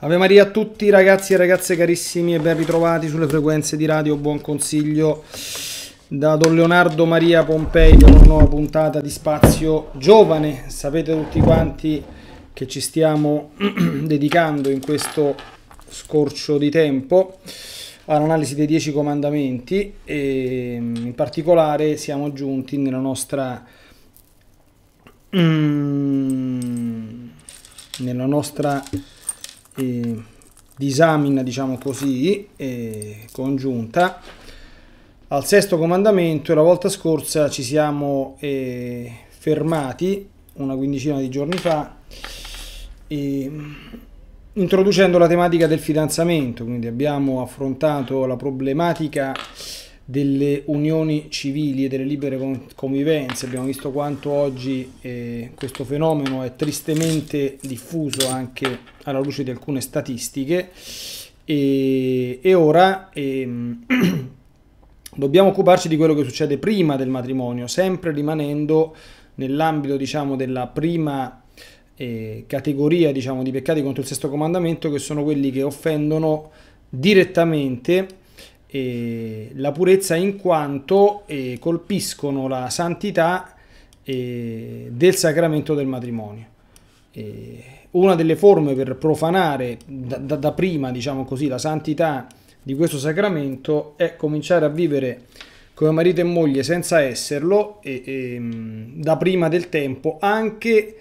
Ave Maria a tutti ragazzi e ragazze carissimi e ben ritrovati sulle frequenze di Radio Buon Consiglio da Don Leonardo Maria Pompei per una nuova puntata di Spazio Giovane. Sapete tutti quanti che ci stiamo dedicando in questo scorcio di tempo all'analisi dei Dieci Comandamenti e mm, in particolare siamo giunti nella nostra... Mm, nella nostra eh, disamina, diciamo così, eh, congiunta. Al sesto comandamento, la volta scorsa ci siamo eh, fermati, una quindicina di giorni fa, mm, introducendo la tematica del fidanzamento, quindi abbiamo affrontato la problematica delle unioni civili e delle libere convivenze. Abbiamo visto quanto oggi eh, questo fenomeno è tristemente diffuso anche alla luce di alcune statistiche e, e ora ehm, dobbiamo occuparci di quello che succede prima del matrimonio, sempre rimanendo nell'ambito diciamo, della prima eh, categoria diciamo, di peccati contro il sesto comandamento che sono quelli che offendono direttamente eh, la purezza in quanto eh, colpiscono la santità eh, del sacramento del matrimonio. una delle forme per profanare da, da, da prima, diciamo così, la santità di questo sacramento è cominciare a vivere come marito e moglie senza esserlo e, e ehm, da prima del tempo anche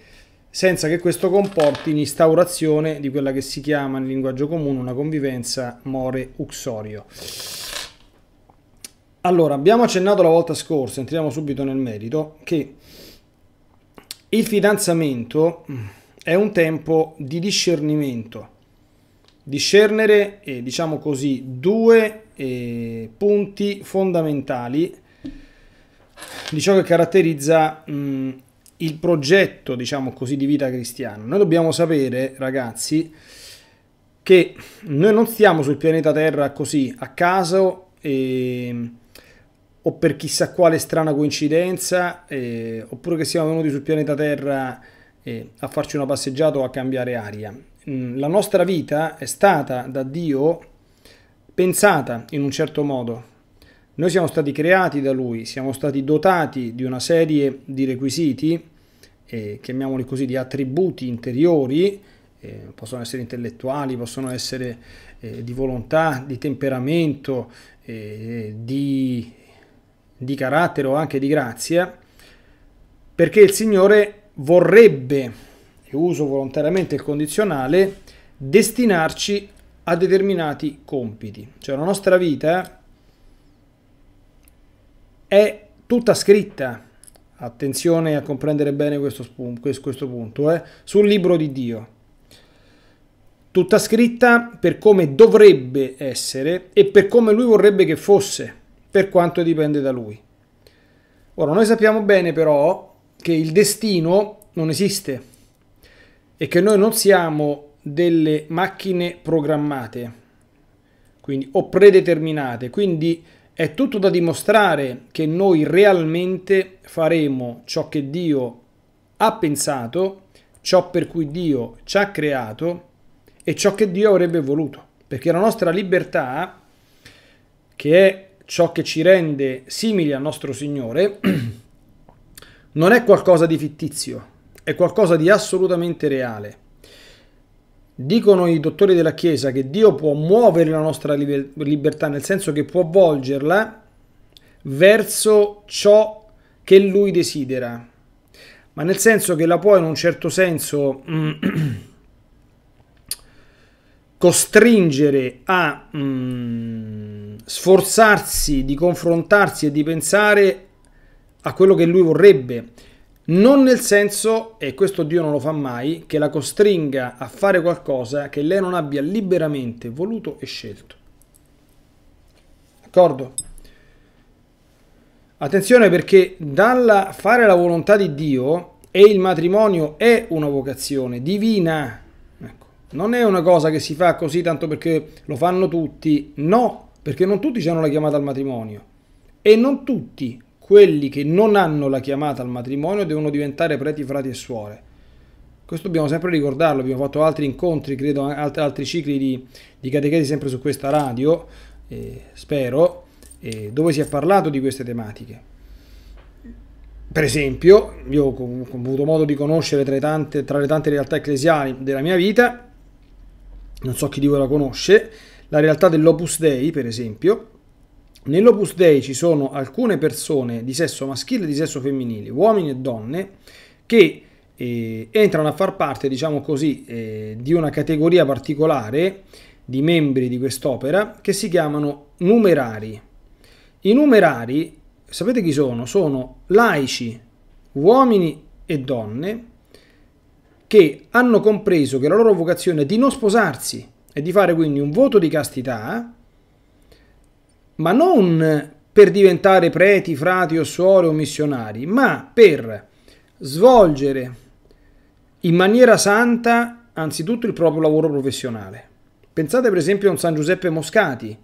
senza che questo comporti l'instaurazione di quella che si chiama in linguaggio comune una convivenza more uxorio. Allora, abbiamo accennato la volta scorsa, entriamo subito nel merito, che il fidanzamento mm, è un tempo di discernimento. Discernere, eh, diciamo così, due eh, punti fondamentali di ciò che caratterizza mh, mm, il progetto, diciamo così, di vita cristiana. Noi dobbiamo sapere, ragazzi, che noi non stiamo sul pianeta Terra così a caso e... Ehm, o per chissà quale strana coincidenza, e... Eh, oppure che siamo venuti sul pianeta Terra e... Eh, a farci una passeggiata o a cambiare aria. Mm, la nostra vita è stata da Dio pensata in un certo modo, noi siamo stati creati da Lui, siamo stati dotati di una serie di requisiti, eh, chiamiamoli così, di attributi interiori, eh, possono essere intellettuali, possono essere eh, di volontà, di temperamento, eh, di, di carattere o anche di grazia, perché il Signore vorrebbe, e uso volontariamente il condizionale, destinarci a determinati compiti. Cioè la nostra vita è tutta scritta, attenzione a comprendere bene questo, questo punto, eh, sul libro di Dio. Tutta scritta per come dovrebbe essere e per come lui vorrebbe che fosse, per quanto dipende da lui. Ora, noi sappiamo bene però che il destino non esiste e che noi non siamo delle macchine programmate quindi, o predeterminate, quindi è tutto da dimostrare che noi realmente faremo ciò che Dio ha pensato, ciò per cui Dio ci ha creato e ciò che Dio avrebbe voluto. Perché la nostra libertà, che è ciò che ci rende simili al nostro Signore, non è qualcosa di fittizio, è qualcosa di assolutamente reale. Dicono i dottori della Chiesa che Dio può muovere la nostra libertà, nel senso che può volgerla verso ciò che lui desidera, ma nel senso che la può in un certo senso costringere a mm, sforzarsi di confrontarsi e di pensare a quello che lui vorrebbe non nel senso, e questo Dio non lo fa mai, che la costringa a fare qualcosa che lei non abbia liberamente voluto e scelto. D'accordo? Attenzione perché dalla fare la volontà di Dio e il matrimonio è una vocazione divina. Ecco, non è una cosa che si fa così tanto perché lo fanno tutti. No, perché non tutti hanno la chiamata al matrimonio. E non tutti quelli che non hanno la chiamata al matrimonio devono diventare preti, frati e suore. Questo dobbiamo sempre ricordarlo, abbiamo fatto altri incontri, credo altri, cicli di, di catechesi sempre su questa radio, eh, spero, eh, dove si è parlato di queste tematiche. Per esempio, io ho, ho avuto modo di conoscere tra le, tante, tra le tante realtà ecclesiali della mia vita, non so chi di voi la conosce, la realtà dell'Opus Dei, per esempio, Nell'Opus Dei ci sono alcune persone di sesso maschile e di sesso femminile, uomini e donne, che eh, entrano a far parte, diciamo così, eh, di una categoria particolare di membri di quest'opera che si chiamano numerari. I numerari, sapete chi sono? Sono laici, uomini e donne, che hanno compreso che la loro vocazione è di non sposarsi e di fare quindi un voto di castità ma non per diventare preti, frati o suore o missionari, ma per svolgere in maniera santa anzitutto il proprio lavoro professionale. Pensate per esempio a un San Giuseppe Moscati,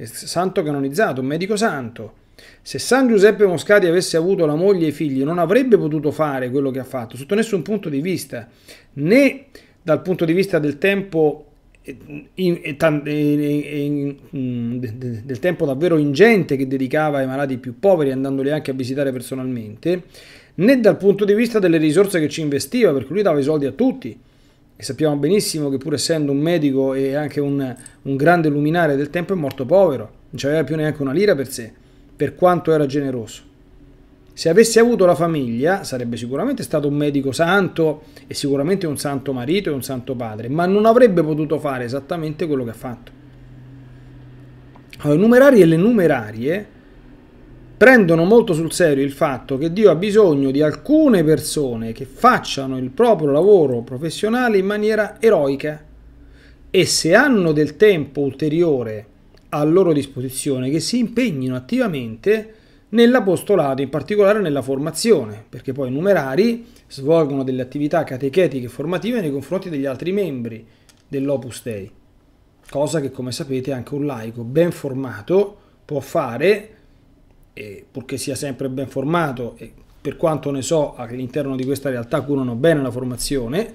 santo canonizzato, un medico santo. Se San Giuseppe Moscati avesse avuto la moglie e i figli, non avrebbe potuto fare quello che ha fatto, sotto nessun punto di vista, né dal punto di vista del tempo in, in, in, mm, del tempo davvero ingente che dedicava ai malati più poveri andandoli anche a visitare personalmente, né dal punto di vista delle risorse che ci investiva, perché lui dava i soldi a tutti. E sappiamo benissimo che pur essendo un medico e anche un, un grande luminare del tempo è morto povero, non aveva più neanche una lira per sé, per quanto era generoso. Se avessi avuto la famiglia, sarebbe sicuramente stato un medico santo e sicuramente un santo marito e un santo padre, ma non avrebbe potuto fare esattamente quello che ha fatto. Allora, I numerari e le numerarie prendono molto sul serio il fatto che Dio ha bisogno di alcune persone che facciano il proprio lavoro professionale in maniera eroica e se hanno del tempo ulteriore a loro disposizione che si impegnino attivamente nell'apostolato, in particolare nella formazione, perché poi i numerari svolgono delle attività catechetiche e formative nei confronti degli altri membri dell'Opus Dei, cosa che come sapete anche un laico ben formato può fare, purché sia sempre ben formato, e per quanto ne so all'interno di questa realtà curano bene la formazione,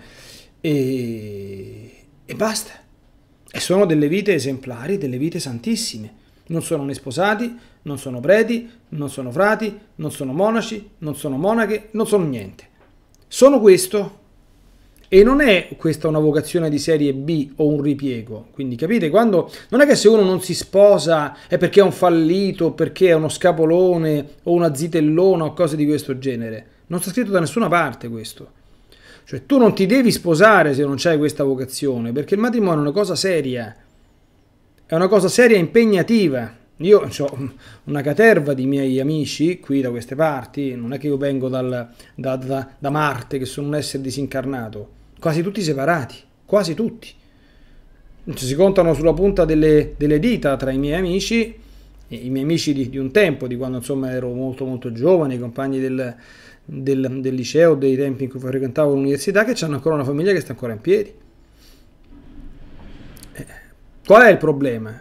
e, e basta. E sono delle vite esemplari, delle vite santissime non sono né sposati, non sono preti, non sono frati, non sono monaci, non sono monache, non sono niente. Sono questo. E non è questa una vocazione di serie B o un ripiego. Quindi capite, quando non è che se uno non si sposa è perché è un fallito, perché è uno scapolone o una zitellona o cose di questo genere. Non sta scritto da nessuna parte questo. Cioè tu non ti devi sposare se non c'hai questa vocazione, perché il matrimonio è una cosa seria è una cosa seria e impegnativa. Io ho una caterva di miei amici qui da queste parti, non è che io vengo dal, da, da, da Marte, che sono un essere disincarnato, quasi tutti separati, quasi tutti. Si contano sulla punta delle, delle dita tra i miei amici i miei amici di, di, un tempo, di quando insomma ero molto molto giovane, i compagni del, del, del liceo, dei tempi in cui frequentavo l'università, che hanno ancora una famiglia che sta ancora in piedi. Qual è il problema?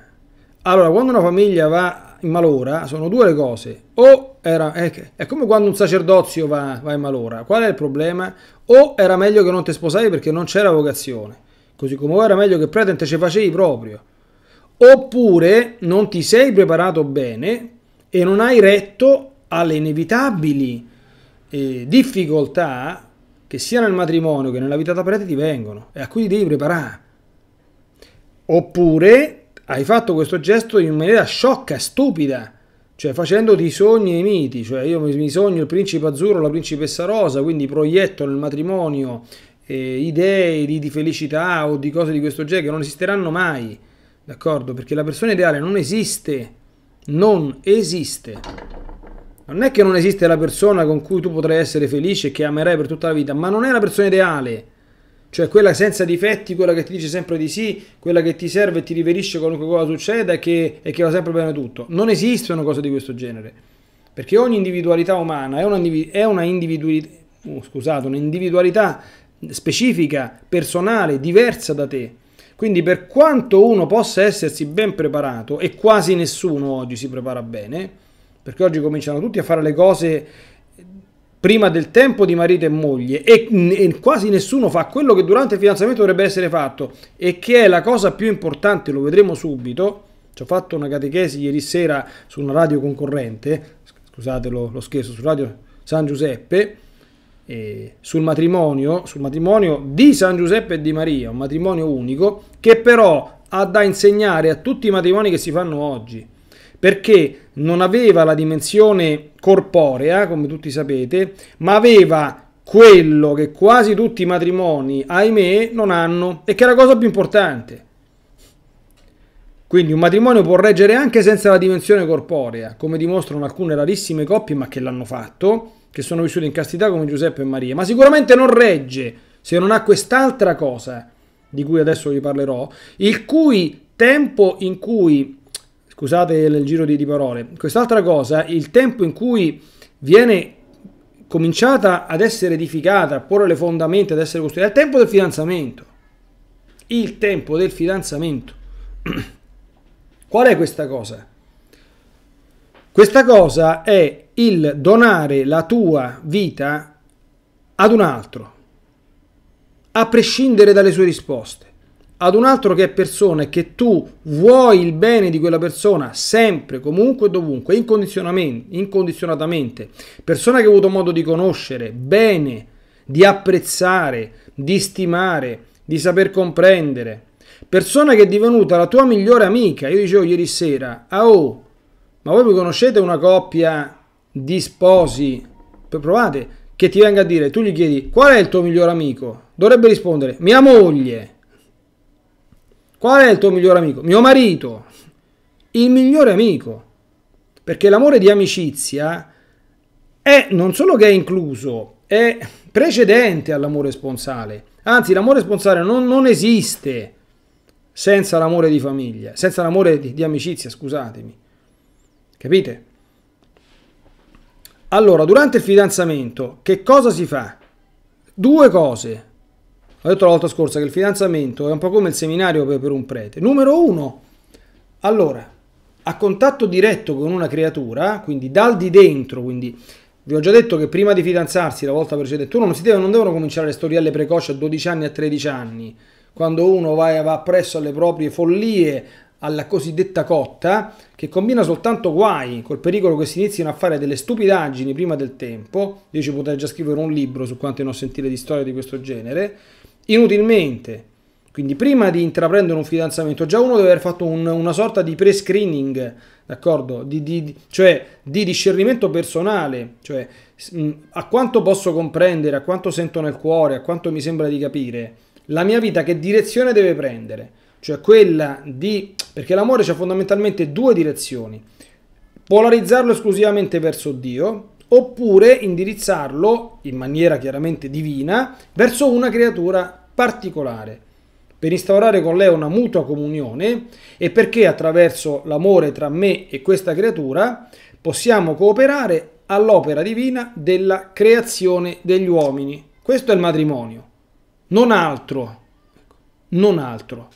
Allora, quando una famiglia va in malora, sono due le cose. O era, è, è come quando un sacerdozio va, va in malora. Qual è il problema? O era meglio che non ti sposavi perché non c'era vocazione. Così come era meglio che prete te ce facevi proprio. Oppure non ti sei preparato bene e non hai retto alle inevitabili eh, difficoltà che sia nel matrimonio che nella vita da prete ti vengono e a cui ti devi preparare. Oppure hai fatto questo gesto in maniera sciocca, stupida, cioè facendo facendoti sogni e miti, cioè io mi sogno il principe azzurro, la principessa rosa, quindi proietto nel matrimonio eh, idee di, di, felicità o di cose di questo genere che non esisteranno mai, d'accordo? Perché la persona ideale non esiste, non esiste. Non è che non esiste la persona con cui tu potrai essere felice e che amerai per tutta la vita, ma non è la persona ideale cioè quella senza difetti, quella che ti dice sempre di sì, quella che ti serve e ti riverisce qualunque cosa succeda e che, e che va sempre bene tutto. Non esistono cose di questo genere, perché ogni individualità umana è una, è una individualità, oh, uh, scusate, un'individualità specifica, personale, diversa da te. Quindi per quanto uno possa essersi ben preparato, e quasi nessuno oggi si prepara bene, perché oggi cominciano tutti a fare le cose prima del tempo di marito e moglie e, e, quasi nessuno fa quello che durante il fidanzamento dovrebbe essere fatto e che è la cosa più importante, lo vedremo subito. Ci ho fatto una catechesi ieri sera su una radio concorrente, scusate lo, lo scherzo, su Radio San Giuseppe, eh, sul, matrimonio, sul matrimonio di San Giuseppe e di Maria, un matrimonio unico che però ha da insegnare a tutti i matrimoni che si fanno oggi perché non aveva la dimensione corporea, come tutti sapete, ma aveva quello che quasi tutti i matrimoni, ahimè, non hanno e che è la cosa più importante. Quindi un matrimonio può reggere anche senza la dimensione corporea, come dimostrano alcune rarissime coppie, ma che l'hanno fatto, che sono vissute in castità come Giuseppe e Maria, ma sicuramente non regge se non ha quest'altra cosa, di cui adesso vi parlerò, il cui tempo in cui Scusate il giro di, di parole. Quest'altra cosa, il tempo in cui viene cominciata ad essere edificata, a porre le fondamenta, ad essere costruita, è il tempo del fidanzamento. Il tempo del fidanzamento. Qual è questa cosa? Questa cosa è il donare la tua vita ad un altro, a prescindere dalle sue risposte ad un altro che è persona e che tu vuoi il bene di quella persona sempre, comunque e dovunque, incondizionatamente, persona che hai avuto modo di conoscere bene, di apprezzare, di stimare, di saper comprendere, persona che è divenuta la tua migliore amica. Io dicevo ieri sera, ah oh, ma voi vi conoscete una coppia di sposi? Provate che ti venga a dire, tu gli chiedi qual è il tuo migliore amico? Dovrebbe rispondere mia moglie. Qual è il tuo migliore amico? Mio marito, il migliore amico. Perché l'amore di amicizia è non solo che è incluso, è precedente all'amore sponsale. Anzi, l'amore sponsale non, non esiste senza l'amore di famiglia, senza l'amore di, di, amicizia, scusatemi. Capite? Allora, durante il fidanzamento, che cosa si fa? Due cose. Ho detto la volta scorsa che il fidanzamento è un po' come il seminario per, un prete. Numero uno, allora, a contatto diretto con una creatura, quindi dal di dentro, quindi vi ho già detto che prima di fidanzarsi, la volta precedente, uno non, deve, non devono cominciare le storielle precoci a 12 anni, a 13 anni, quando uno va, va presso alle proprie follie, alla cosiddetta cotta, che combina soltanto guai, col pericolo che si inizino a fare delle stupidaggini prima del tempo. Io ci potrei già scrivere un libro su quante ne ho sentite di storie di questo genere inutilmente. Quindi prima di intraprendere un fidanzamento, già uno deve aver fatto un, una sorta di pre-screening, d'accordo? Di, di, cioè di discernimento personale, cioè a quanto posso comprendere, a quanto sento nel cuore, a quanto mi sembra di capire, la mia vita che direzione deve prendere, cioè quella di... perché l'amore c'ha fondamentalmente due direzioni, polarizzarlo esclusivamente verso Dio, oppure indirizzarlo in maniera chiaramente divina verso una creatura particolare per instaurare con lei una mutua comunione e perché attraverso l'amore tra me e questa creatura possiamo cooperare all'opera divina della creazione degli uomini. Questo è il matrimonio, non altro, non altro.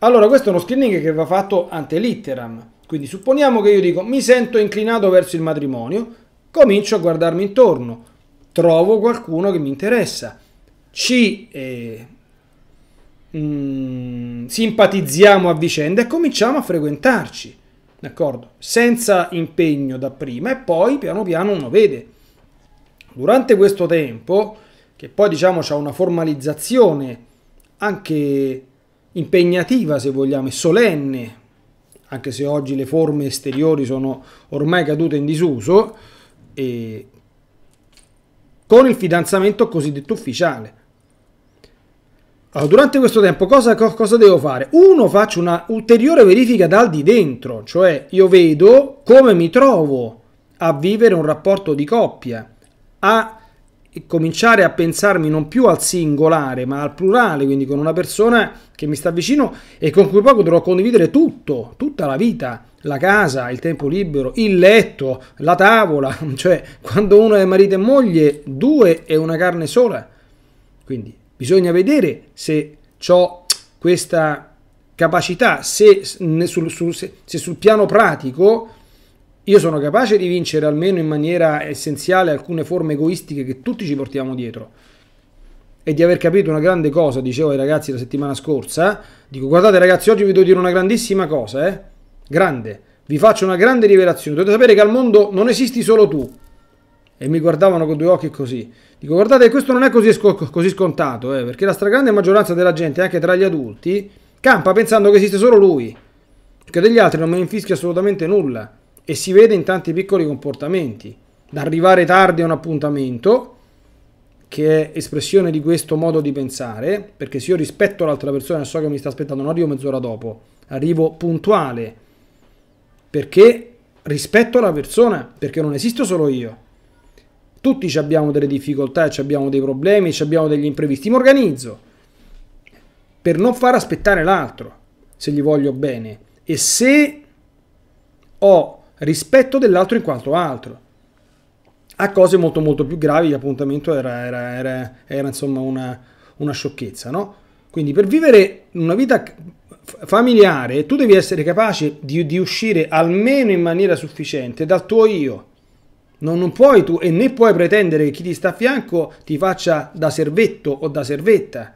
Allora questo è uno screening che va fatto ante litteram, quindi supponiamo che io dico mi sento inclinato verso il matrimonio, comincio a guardarmi intorno, trovo qualcuno che mi interessa, ci eh, mh, mm, simpatizziamo a vicenda e cominciamo a frequentarci, d'accordo? Senza impegno dapprima e poi piano piano uno vede. Durante questo tempo, che poi diciamo c'è una formalizzazione anche impegnativa se vogliamo e solenne anche se oggi le forme esteriori sono ormai cadute in disuso, e con il fidanzamento cosiddetto ufficiale. Allora, durante questo tempo cosa, cosa, devo fare? Uno, faccio un'ulteriore verifica dal di dentro, cioè io vedo come mi trovo a vivere un rapporto di coppia, a cominciare a pensarmi non più al singolare ma al plurale, quindi con una persona che mi sta vicino e con cui poi potrò condividere tutto, tutta la vita, la casa, il tempo libero, il letto, la tavola, cioè quando uno è marito e moglie, due è una carne sola. Quindi bisogna vedere se ho questa capacità, se se, se sul piano pratico io sono capace di vincere almeno in maniera essenziale alcune forme egoistiche che tutti ci portiamo dietro. E di aver capito una grande cosa, dicevo ai ragazzi la settimana scorsa, dico guardate ragazzi, oggi vi devo dire una grandissima cosa, eh? Grande. Vi faccio una grande rivelazione. Dovete sapere che al mondo non esisti solo tu. E mi guardavano con due occhi così. Dico guardate, questo non è così, sc- così scontato, eh? perché la stragrande maggioranza della gente, anche tra gli adulti, campa pensando che esiste solo lui. Perché degli altri non me ne infischia assolutamente nulla e si vede in tanti piccoli comportamenti, da arrivare tardi a un appuntamento, che è espressione di questo modo di pensare, perché se io rispetto l'altra persona e so che mi sta aspettando, non arrivo mezz'ora dopo, arrivo puntuale, perché rispetto la persona, perché non esisto solo io. Tutti abbiamo delle difficoltà, ci abbiamo dei problemi, ci abbiamo degli imprevisti, mi organizzo per non far aspettare l'altro, se gli voglio bene. E se ho rispetto dell'altro in quanto altro. A cose molto molto più gravi l'appuntamento era, era, era, era insomma una, una sciocchezza, no? Quindi per vivere una vita familiare tu devi essere capace di, di uscire almeno in maniera sufficiente dal tuo io. Non, non, puoi tu e né puoi pretendere che chi ti sta a fianco ti faccia da servetto o da servetta,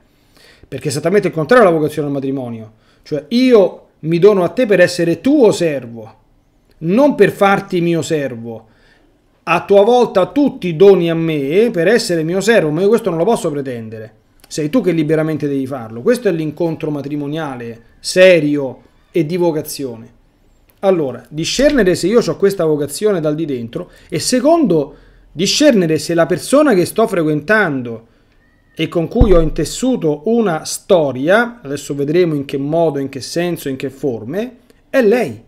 perché è esattamente il contrario alla vocazione al matrimonio. Cioè io mi dono a te per essere tuo servo non per farti mio servo, a tua volta tutti ti doni a me per essere mio servo, ma io questo non lo posso pretendere. Sei tu che liberamente devi farlo. Questo è l'incontro matrimoniale serio e di vocazione. Allora, discernere se io ho questa vocazione dal di dentro e secondo, discernere se la persona che sto frequentando e con cui ho intessuto una storia, adesso vedremo in che modo, in che senso, in che forme, è lei.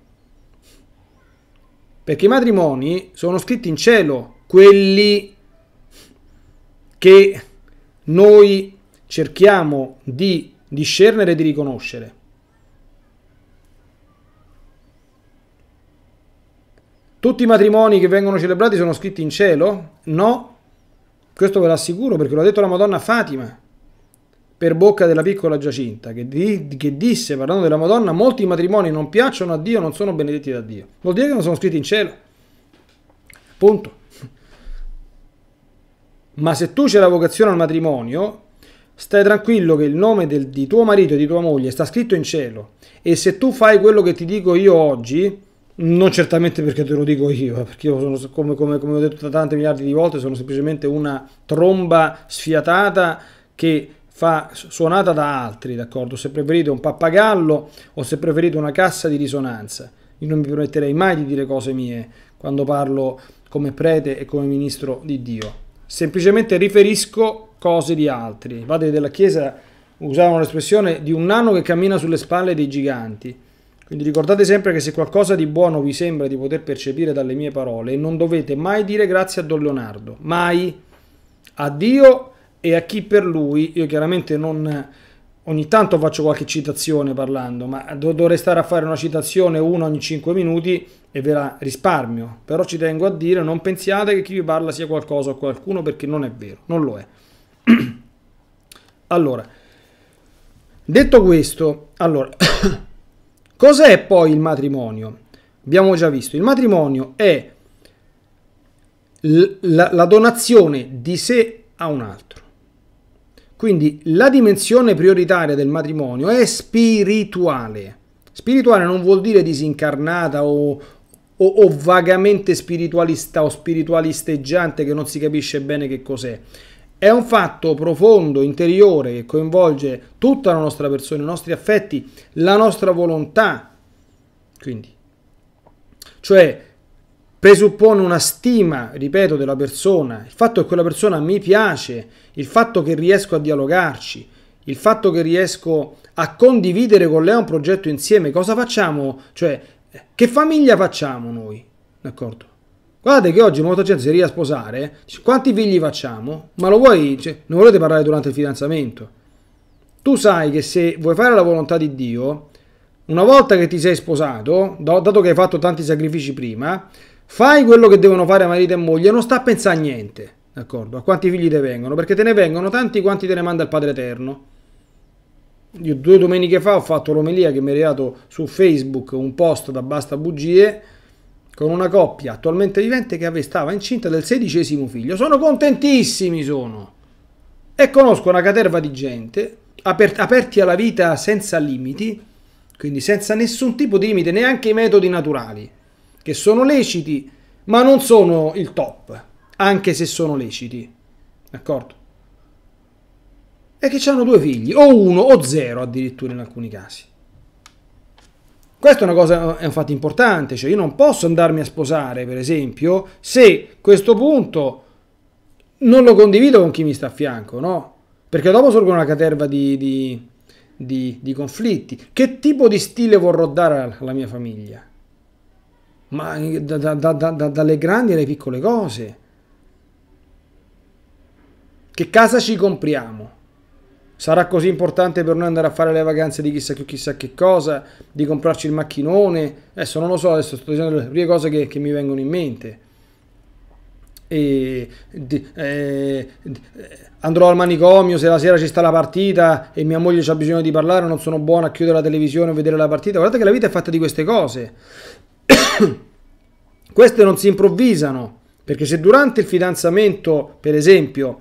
Perché i matrimoni sono scritti in cielo, quelli che noi cerchiamo di discernere e di riconoscere. Tutti i matrimoni che vengono celebrati sono scritti in cielo? No, questo ve lo assicuro perché l'ha detto la Madonna Fatima per bocca della piccola Giacinta, che, di, che, disse, parlando della Madonna, molti matrimoni non piacciono a Dio, non sono benedetti da Dio. Vuol dire che non sono scritti in cielo. Punto. Ma se tu c'è la vocazione al matrimonio, stai tranquillo che il nome del, di tuo marito e di tua moglie sta scritto in cielo. E se tu fai quello che ti dico io oggi, non certamente perché te lo dico io, perché io sono, come, come, come ho detto tante miliardi di volte, sono semplicemente una tromba sfiatata che fa, suonata da altri, d'accordo? Se preferite un pappagallo o se preferite una cassa di risonanza. Io non mi permetterei mai di dire cose mie quando parlo come prete e come ministro di Dio. Semplicemente riferisco cose di altri. I Padri della Chiesa usavano l'espressione di un nano che cammina sulle spalle dei giganti. Quindi ricordate sempre che se qualcosa di buono vi sembra di poter percepire dalle mie parole, non dovete mai dire grazie a Don Leonardo, mai a Dio e a chi per lui, io chiaramente non ogni tanto faccio qualche citazione parlando, ma dovrei stare a fare una citazione una ogni 5 minuti e ve la risparmio. Però ci tengo a dire, non pensiate che chi vi parla sia qualcosa o qualcuno perché non è vero, non lo è. allora, detto questo, allora, cos'è poi il matrimonio? Abbiamo già visto, il matrimonio è la, la donazione di sé a un altro. Quindi la dimensione prioritaria del matrimonio è spirituale. Spirituale non vuol dire disincarnata o, o, o vagamente spiritualista o spiritualisteggiante che non si capisce bene che cos'è. È un fatto profondo, interiore, che coinvolge tutta la nostra persona, i nostri affetti, la nostra volontà. Quindi, cioè, presuppone una stima, ripeto, della persona, il fatto che quella persona mi piace, il fatto che riesco a dialogarci, il fatto che riesco a condividere con lei un progetto insieme, cosa facciamo? Cioè, che famiglia facciamo noi? D'accordo? Guardate che oggi molta gente si riesce a sposare, quanti figli facciamo? Ma lo vuoi? Cioè, non volete parlare durante il fidanzamento? Tu sai che se vuoi fare la volontà di Dio, una volta che ti sei sposato, dato che hai fatto tanti sacrifici prima, fai quello che devono fare marito e moglie, non sta a pensare a niente, d'accordo? A quanti figli te vengono, perché te ne vengono tanti quanti te ne manda il Padre Eterno. Io due domeniche fa ho fatto l'omelia che mi è arrivato su Facebook un post da Basta Bugie con una coppia attualmente vivente che stava incinta del sedicesimo figlio. Sono contentissimi, sono. E conosco una caterva di gente aperti alla vita senza limiti, quindi senza nessun tipo di limite, neanche i metodi naturali che sono leciti, ma non sono il top, anche se sono leciti. D'accordo? E che hanno due figli, o uno o zero addirittura in alcuni casi. Questa è una cosa, è un fatto importante, cioè io non posso andarmi a sposare, per esempio, se questo punto non lo condivido con chi mi sta a fianco, no? Perché dopo sorgono una caterva di, di, di, di conflitti. Che tipo di stile vorrò dare alla mia famiglia? ma da, da, da, dalle grandi alle piccole cose. Che casa ci compriamo? Sarà così importante per noi andare a fare le vacanze di chissà che, chissà che cosa, di comprarci il macchinone? Adesso non lo so, adesso sto dicendo le prime cose che, che mi vengono in mente. E, eh, eh, andrò al manicomio se la sera ci sta la partita e mia moglie ha bisogno di parlare, non sono buona a chiudere la televisione o vedere la partita. Guardate che la vita è fatta di queste cose. Queste non si improvvisano, perché se durante il fidanzamento, per esempio,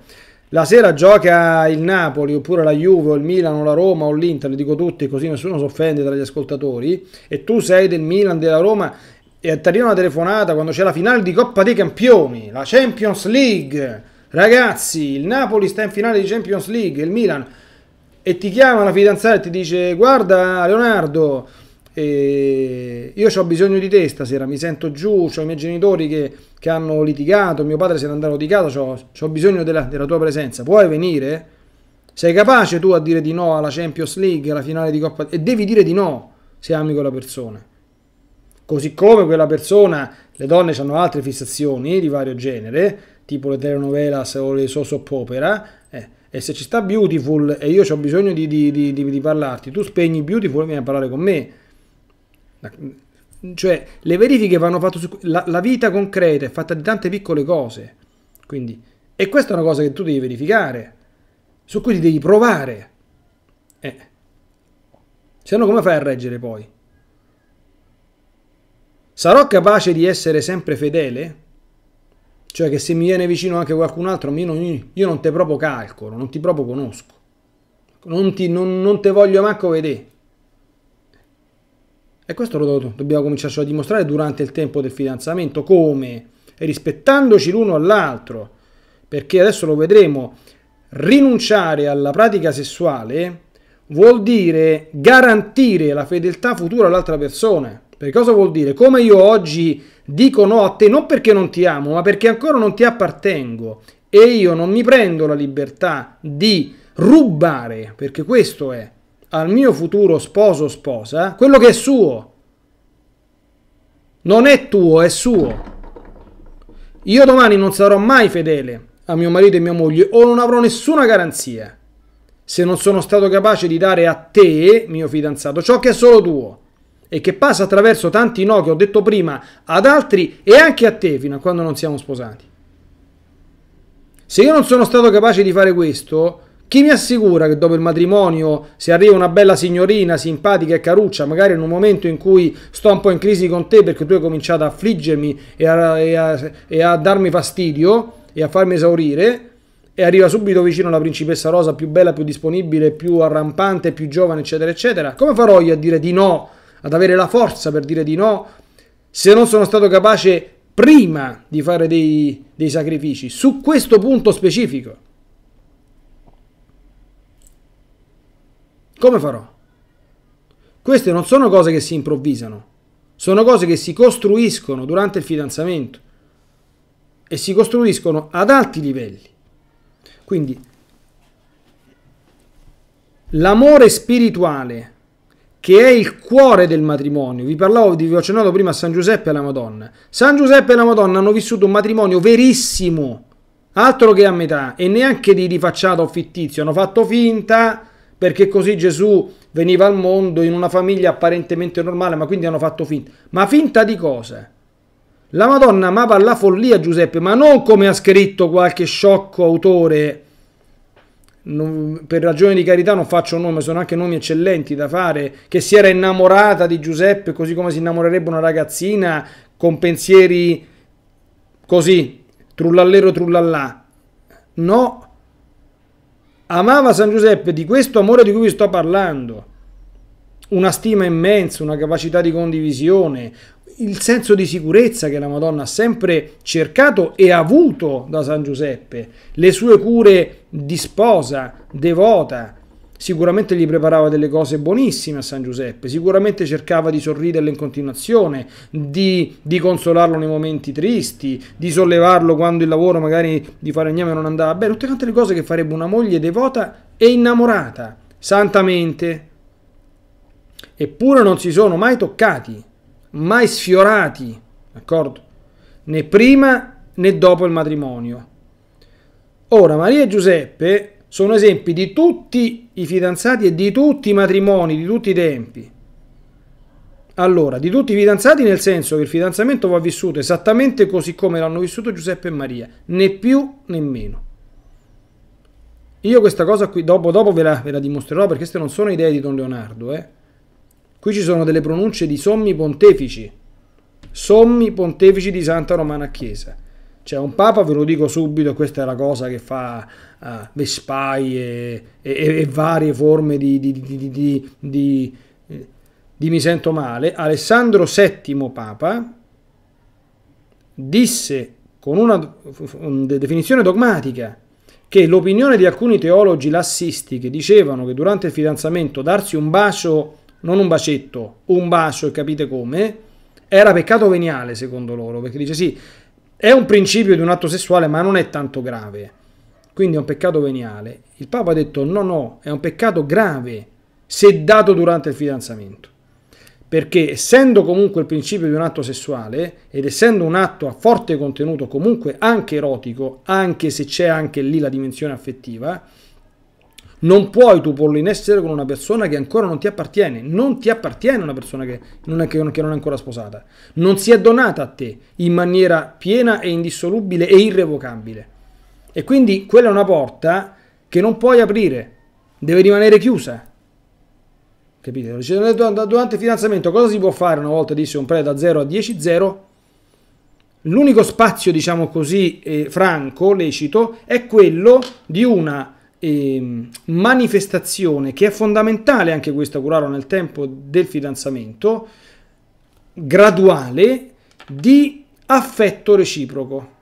la sera gioca il Napoli, oppure la Juve, o il o la Roma, o l'Inter, le dico tutti così nessuno si offende tra gli ascoltatori, e tu sei del Milan, della Roma, e ti arriva una telefonata quando c'è la finale di Coppa dei Campioni, la Champions League, ragazzi, il Napoli sta in finale di Champions League, il Milan, e ti chiama la fidanzata e ti dice guarda Leonardo, e io ho bisogno di te stasera, mi sento giù, ho i miei genitori che, che hanno litigato, mio padre si è andato di casa, ho bisogno della, della tua presenza, puoi venire? Sei capace tu a dire di no alla Champions League, alla finale di Coppa? E devi dire di no se ami quella persona. Così come quella persona, le donne hanno altre fissazioni di vario genere, tipo le telenovelas o le so opera, eh, e se ci sta Beautiful e io ho bisogno di, di, di, di parlarti, tu spegni Beautiful e vieni a parlare con me cioè, le verifiche vanno fatte su... La, la vita concreta è fatta di tante piccole cose. Quindi, e questa è una cosa che tu devi verificare, su cui ti devi provare. Eh. Se no come fai a reggere poi? Sarò capace di essere sempre fedele? Cioè che se mi viene vicino anche qualcun altro, io non, io non te proprio calcolo, non ti proprio conosco. Non, ti, non, non te voglio manco vedere. E questo lo dobbiamo cominciare a dimostrare durante il tempo del fidanzamento, come? E rispettandoci l'uno all'altro, perché adesso lo vedremo, rinunciare alla pratica sessuale vuol dire garantire la fedeltà futura all'altra persona. Perché cosa vuol dire? Come io oggi dico no a te non perché non ti amo, ma perché ancora non ti appartengo e io non mi prendo la libertà di rubare, perché questo è al mio futuro sposo o sposa quello che è suo. Non è tuo, è suo. Io domani non sarò mai fedele a mio marito e mia moglie o non avrò nessuna garanzia se non sono stato capace di dare a te, mio fidanzato, ciò che è solo tuo e che passa attraverso tanti no che ho detto prima ad altri e anche a te fino a quando non siamo sposati. Se io non sono stato capace di fare questo, chi mi assicura che dopo il matrimonio, se arriva una bella signorina simpatica e caruccia, magari in un momento in cui sto un po' in crisi con te perché tu hai cominciato a affliggermi e a, e a, e a darmi fastidio e a farmi esaurire, e arriva subito vicino la principessa rosa più bella, più disponibile, più arrampante, più giovane, eccetera, eccetera, come farò io a dire di no, ad avere la forza per dire di no, se non sono stato capace prima di fare dei, dei sacrifici su questo punto specifico? Come farò? Queste non sono cose che si improvvisano, sono cose che si costruiscono durante il fidanzamento e si costruiscono ad alti livelli. Quindi l'amore spirituale che è il cuore del matrimonio. Vi parlavo, vi ho accennato prima a San Giuseppe e alla Madonna. San Giuseppe e la Madonna hanno vissuto un matrimonio verissimo, altro che a metà, e neanche di rifacciato o fittizio. Hanno fatto finta, perché così Gesù veniva al mondo in una famiglia apparentemente normale, ma quindi hanno fatto finta. Ma finta di cosa? La Madonna amava la follia Giuseppe, ma non come ha scritto qualche sciocco autore. Non, per ragioni di carità non faccio un nome, sono anche nomi eccellenti da fare, che si era innamorata di Giuseppe così come si innamorerebbe una ragazzina con pensieri così, trullallero trullallà. No, amava San Giuseppe di questo amore di cui vi sto parlando, una stima immensa, una capacità di condivisione, il senso di sicurezza che la Madonna ha sempre cercato e avuto da San Giuseppe, le sue cure di sposa, devota, Sicuramente gli preparava delle cose buonissime a San Giuseppe, sicuramente cercava di sorriderle in continuazione, di, di consolarlo nei momenti tristi, di sollevarlo quando il lavoro magari di falegname non andava bene, tutte quante le cose che farebbe una moglie devota e innamorata, santamente. Eppure non si sono mai toccati, mai sfiorati, d'accordo? Né prima né dopo il matrimonio. Ora, Maria e Giuseppe sono esempi di tutti i fidanzati e di tutti i matrimoni, di tutti i tempi. Allora, di tutti i fidanzati nel senso che il fidanzamento va vissuto esattamente così come l'hanno vissuto Giuseppe e Maria, né più né meno. Io questa cosa qui dopo, dopo ve, la, ve, la, dimostrerò perché queste non sono idee di Don Leonardo. Eh. Qui ci sono delle pronunce di sommi pontefici, sommi pontefici di Santa Romana Chiesa cioè un papa, ve lo dico subito, questa è la cosa che fa uh, eh, Vespai e, e, e, varie forme di, di, di, di di mi sento male, Alessandro VII Papa disse con una definizione dogmatica che l'opinione di alcuni teologi lassisti che dicevano che durante il fidanzamento darsi un bacio, non un bacetto, un bacio e capite come, era peccato veniale secondo loro, perché dice sì, è un principio di un atto sessuale, ma non è tanto grave. Quindi è un peccato veniale. Il Papa ha detto no, no, è un peccato grave se dato durante il fidanzamento. Perché essendo comunque il principio di un atto sessuale ed essendo un atto a forte contenuto comunque anche erotico, anche se c'è anche lì la dimensione affettiva, non puoi tu porlo in essere con una persona che ancora non ti appartiene. Non ti appartiene una persona che non, è, che non è ancora sposata. Non si è donata a te in maniera piena e indissolubile e irrevocabile. E quindi quella è una porta che non puoi aprire. Deve rimanere chiusa. Capite? Durante il finanziamento cosa si può fare una volta disse un pre da 0 a 10? 0. L'unico spazio, diciamo così, eh, franco, lecito, è quello di una eh, manifestazione che è fondamentale anche questa curarlo nel tempo del fidanzamento graduale di affetto reciproco.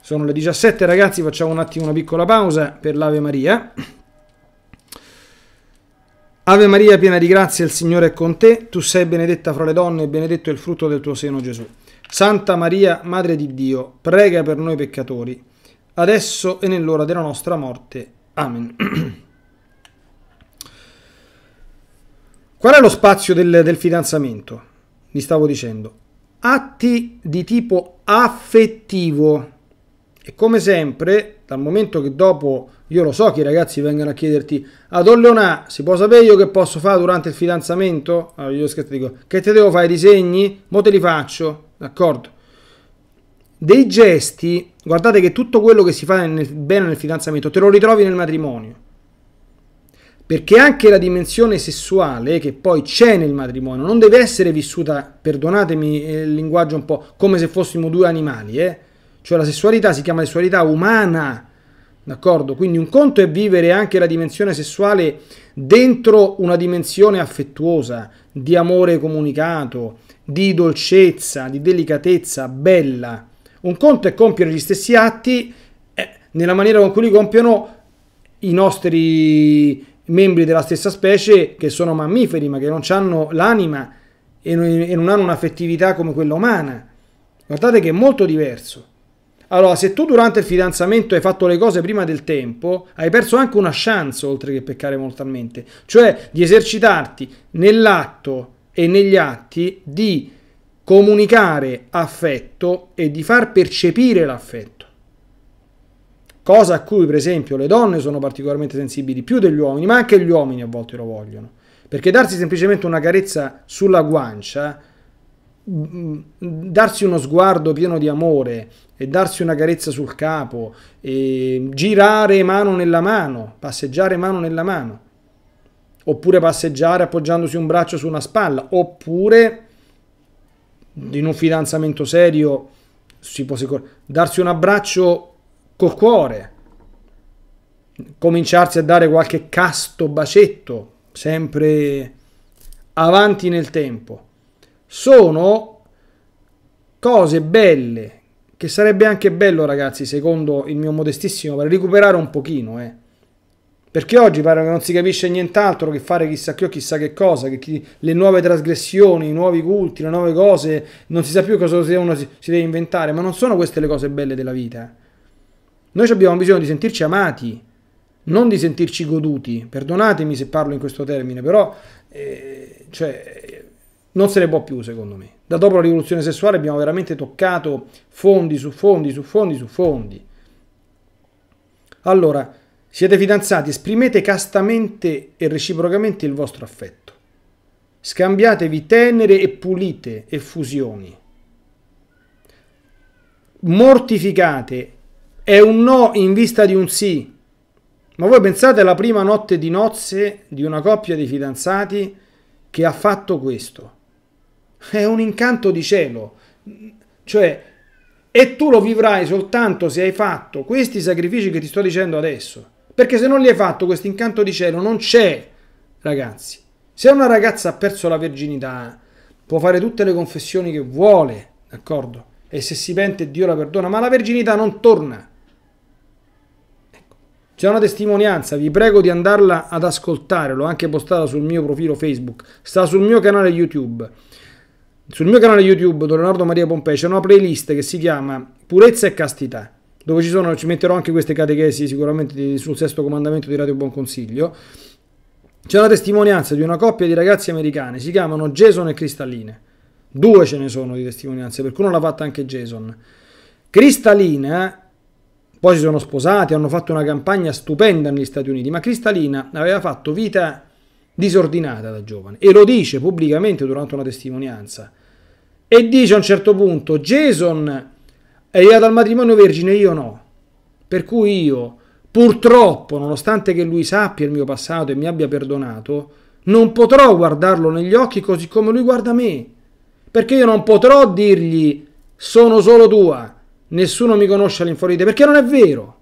Sono le 17 ragazzi, facciamo un attimo una piccola pausa per l'Ave Maria. Ave Maria, piena di grazia, il Signore è con te, tu sei benedetta fra le donne e benedetto è il frutto del tuo seno Gesù. Santa Maria, Madre di Dio, prega per noi peccatori adesso e nell'ora della nostra morte. Amen. Qual è lo spazio del, del fidanzamento? Vi stavo dicendo. Atti di tipo affettivo. E come sempre, dal momento che dopo, io lo so che i ragazzi vengono a chiederti, a Don Leonà, si può sapere io che posso fare durante il fidanzamento? Allora ah, io scherzo dico, che te devo fare i disegni? Mo te li faccio, d'accordo? Dei gesti Guardate che tutto quello che si fa nel, bene nel fidanzamento te lo ritrovi nel matrimonio. Perché anche la dimensione sessuale che poi c'è nel matrimonio non deve essere vissuta, perdonatemi il linguaggio un po', come se fossimo due animali. Eh? Cioè la sessualità si chiama sessualità umana, d'accordo? Quindi un conto è vivere anche la dimensione sessuale dentro una dimensione affettuosa, di amore comunicato, di dolcezza, di delicatezza, bella un conto è compiere gli stessi atti eh, nella maniera con cui li compiono i nostri membri della stessa specie che sono mammiferi ma che non hanno l'anima e non hanno un'affettività come quella umana. Guardate che è molto diverso. Allora, se tu durante il fidanzamento hai fatto le cose prima del tempo, hai perso anche una chance, oltre che peccare mortalmente, cioè di esercitarti nell'atto e negli atti di comunicare affetto e di far percepire l'affetto. Cosa a cui per esempio le donne sono particolarmente sensibili più degli uomini, ma anche gli uomini a volte lo vogliono. Perché darsi semplicemente una carezza sulla guancia, mm, darsi uno sguardo pieno di amore e darsi una carezza sul capo, girare mano nella mano, passeggiare mano nella mano, oppure passeggiare appoggiandosi un braccio su una spalla, oppure in un fidanzamento serio si può sicur- darsi un abbraccio col cuore, cominciarsi a dare qualche casto bacetto, sempre avanti nel tempo. Sono cose belle che sarebbe anche bello ragazzi, secondo il mio modestissimo, per recuperare un pochino, eh perché oggi pare che non si capisce nient'altro che fare chissà che o chissà che cosa, che chi, le nuove trasgressioni, i nuovi culti, le nuove cose, non si sa più cosa uno si, si deve inventare, ma non sono queste le cose belle della vita. Noi abbiamo bisogno di sentirci amati, non di sentirci goduti. Perdonatemi se parlo in questo termine, però eh, cioè, non se ne può più secondo me. Da dopo la rivoluzione sessuale abbiamo veramente toccato fondi su fondi su fondi su fondi. Allora, siete fidanzati, esprimete castamente e reciprocamente il vostro affetto. Scambiatevi tenere e pulite effusioni. Mortificate è un no in vista di un sì. Ma voi pensate alla prima notte di nozze di una coppia di fidanzati che ha fatto questo? È un incanto di cielo. Cioè, e tu lo vivrai soltanto se hai fatto questi sacrifici che ti sto dicendo adesso. Perché se non gli hai fatto questo incanto di cielo non c'è, ragazzi. Se una ragazza ha perso la verginità, può fare tutte le confessioni che vuole, d'accordo? E se si pente Dio la perdona, ma la verginità non torna. Ecco. C'è una testimonianza, vi prego di andarla ad ascoltare, l'ho anche postata sul mio profilo Facebook, sta sul mio canale YouTube. Sul mio canale YouTube, Leonardo Maria Pompei, c'è una playlist che si chiama Purezza e Castità dove ci sono, ci metterò anche queste catechesi sicuramente sul sesto comandamento di Radio Buon Consiglio. C'è la testimonianza di una coppia di ragazzi americani, si chiamano Jason e Cristalline. Due ce ne sono di testimonianze, per cui non l'ha fatta anche Jason. Cristalina, poi si sono sposati, hanno fatto una campagna stupenda negli Stati Uniti, ma Cristalina aveva fatto vita disordinata da giovane e lo dice pubblicamente durante una testimonianza. E dice a un certo punto, Jason è arrivato al matrimonio vergine, io no. Per cui io, purtroppo, nonostante che lui sappia il mio passato e mi abbia perdonato, non potrò guardarlo negli occhi così come lui guarda me. Perché io non potrò dirgli sono solo tua, nessuno mi conosce all'infuori te, perché non è vero.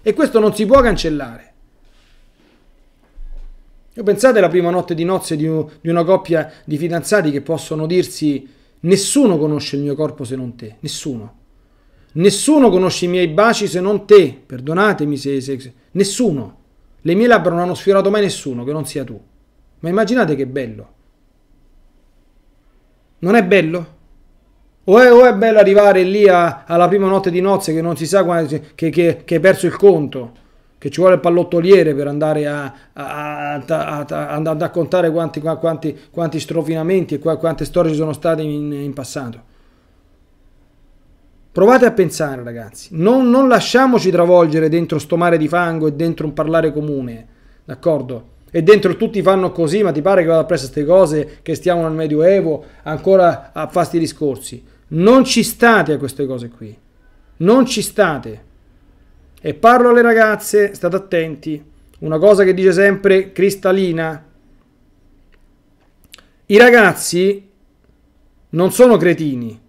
E questo non si può cancellare. Io pensate alla prima notte di nozze di, una coppia di fidanzati che possono dirsi nessuno conosce il mio corpo se non te, nessuno. Nessuno conosce i miei baci se non te. Perdonatemi se, se, se. Nessuno. Le mie labbra non hanno sfiorato mai nessuno che non sia tu. Ma immaginate che bello. Non è bello? O è, o è bello arrivare lì a, alla prima notte di nozze che non si sa quando, che, che, che hai perso il conto? che ci vuole il pallottoliere per andare a, a, a, a contare quanti, quanti, quanti strofinamenti e quante storie ci sono state in, in passato. Provate a pensare, ragazzi. Non, non lasciamoci travolgere dentro sto mare di fango e dentro un parlare comune, d'accordo? E dentro tutti fanno così, ma ti pare che vada appresso queste cose, che stiamo nel Medioevo, ancora a fare sti discorsi. Non ci state a queste cose qui. Non ci state. E parlo alle ragazze, state attenti. Una cosa che dice sempre Cristalina. I ragazzi non sono cretini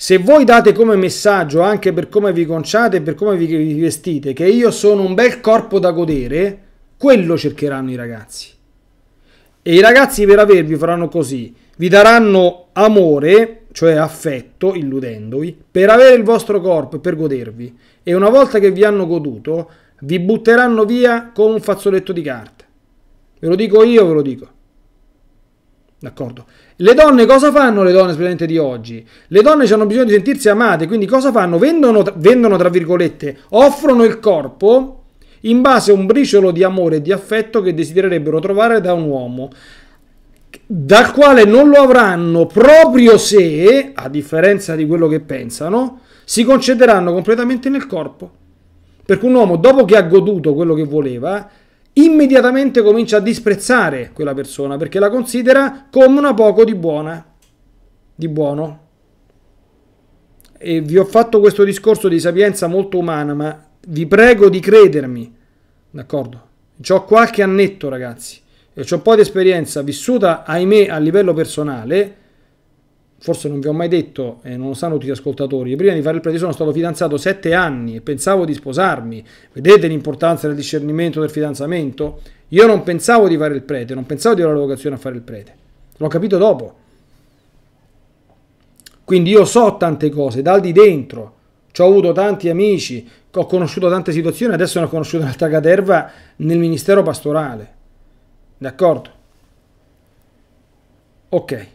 se voi date come messaggio anche per come vi conciate e per come vi vestite che io sono un bel corpo da godere, quello cercheranno i ragazzi. E i ragazzi per avervi faranno così, vi daranno amore, cioè affetto, illudendovi, per avere il vostro corpo e per godervi. E una volta che vi hanno goduto, vi butteranno via con un fazzoletto di carta. Ve lo dico io, ve lo dico. D'accordo? Le donne cosa fanno le donne specialmente di oggi? Le donne hanno bisogno di sentirsi amate, quindi cosa fanno? Vendono, vendono tra virgolette, offrono il corpo in base a un briciolo di amore e di affetto che desidererebbero trovare da un uomo, dal quale non lo avranno proprio se, a differenza di quello che pensano, si concederanno completamente nel corpo. Perché un uomo, dopo che ha goduto quello che voleva, immediatamente comincia a disprezzare quella persona perché la considera come una poco di buona, di buono. E vi ho fatto questo discorso di sapienza molto umana, ma vi prego di credermi, d'accordo? C'ho qualche annetto, ragazzi, e ho un po' di esperienza vissuta, ahimè, a livello personale, forse non vi ho mai detto e non lo sanno tutti gli ascoltatori, prima di fare il prete sono stato fidanzato sette anni e pensavo di sposarmi. Vedete l'importanza del discernimento del fidanzamento? Io non pensavo di fare il prete, non pensavo di avere la vocazione a fare il prete. L'ho capito dopo. Quindi io so tante cose, dal di dentro. Ci ho avuto tanti amici, ho conosciuto tante situazioni, adesso ne ho conosciuto un'altra caterva nel ministero pastorale. D'accordo? Ok.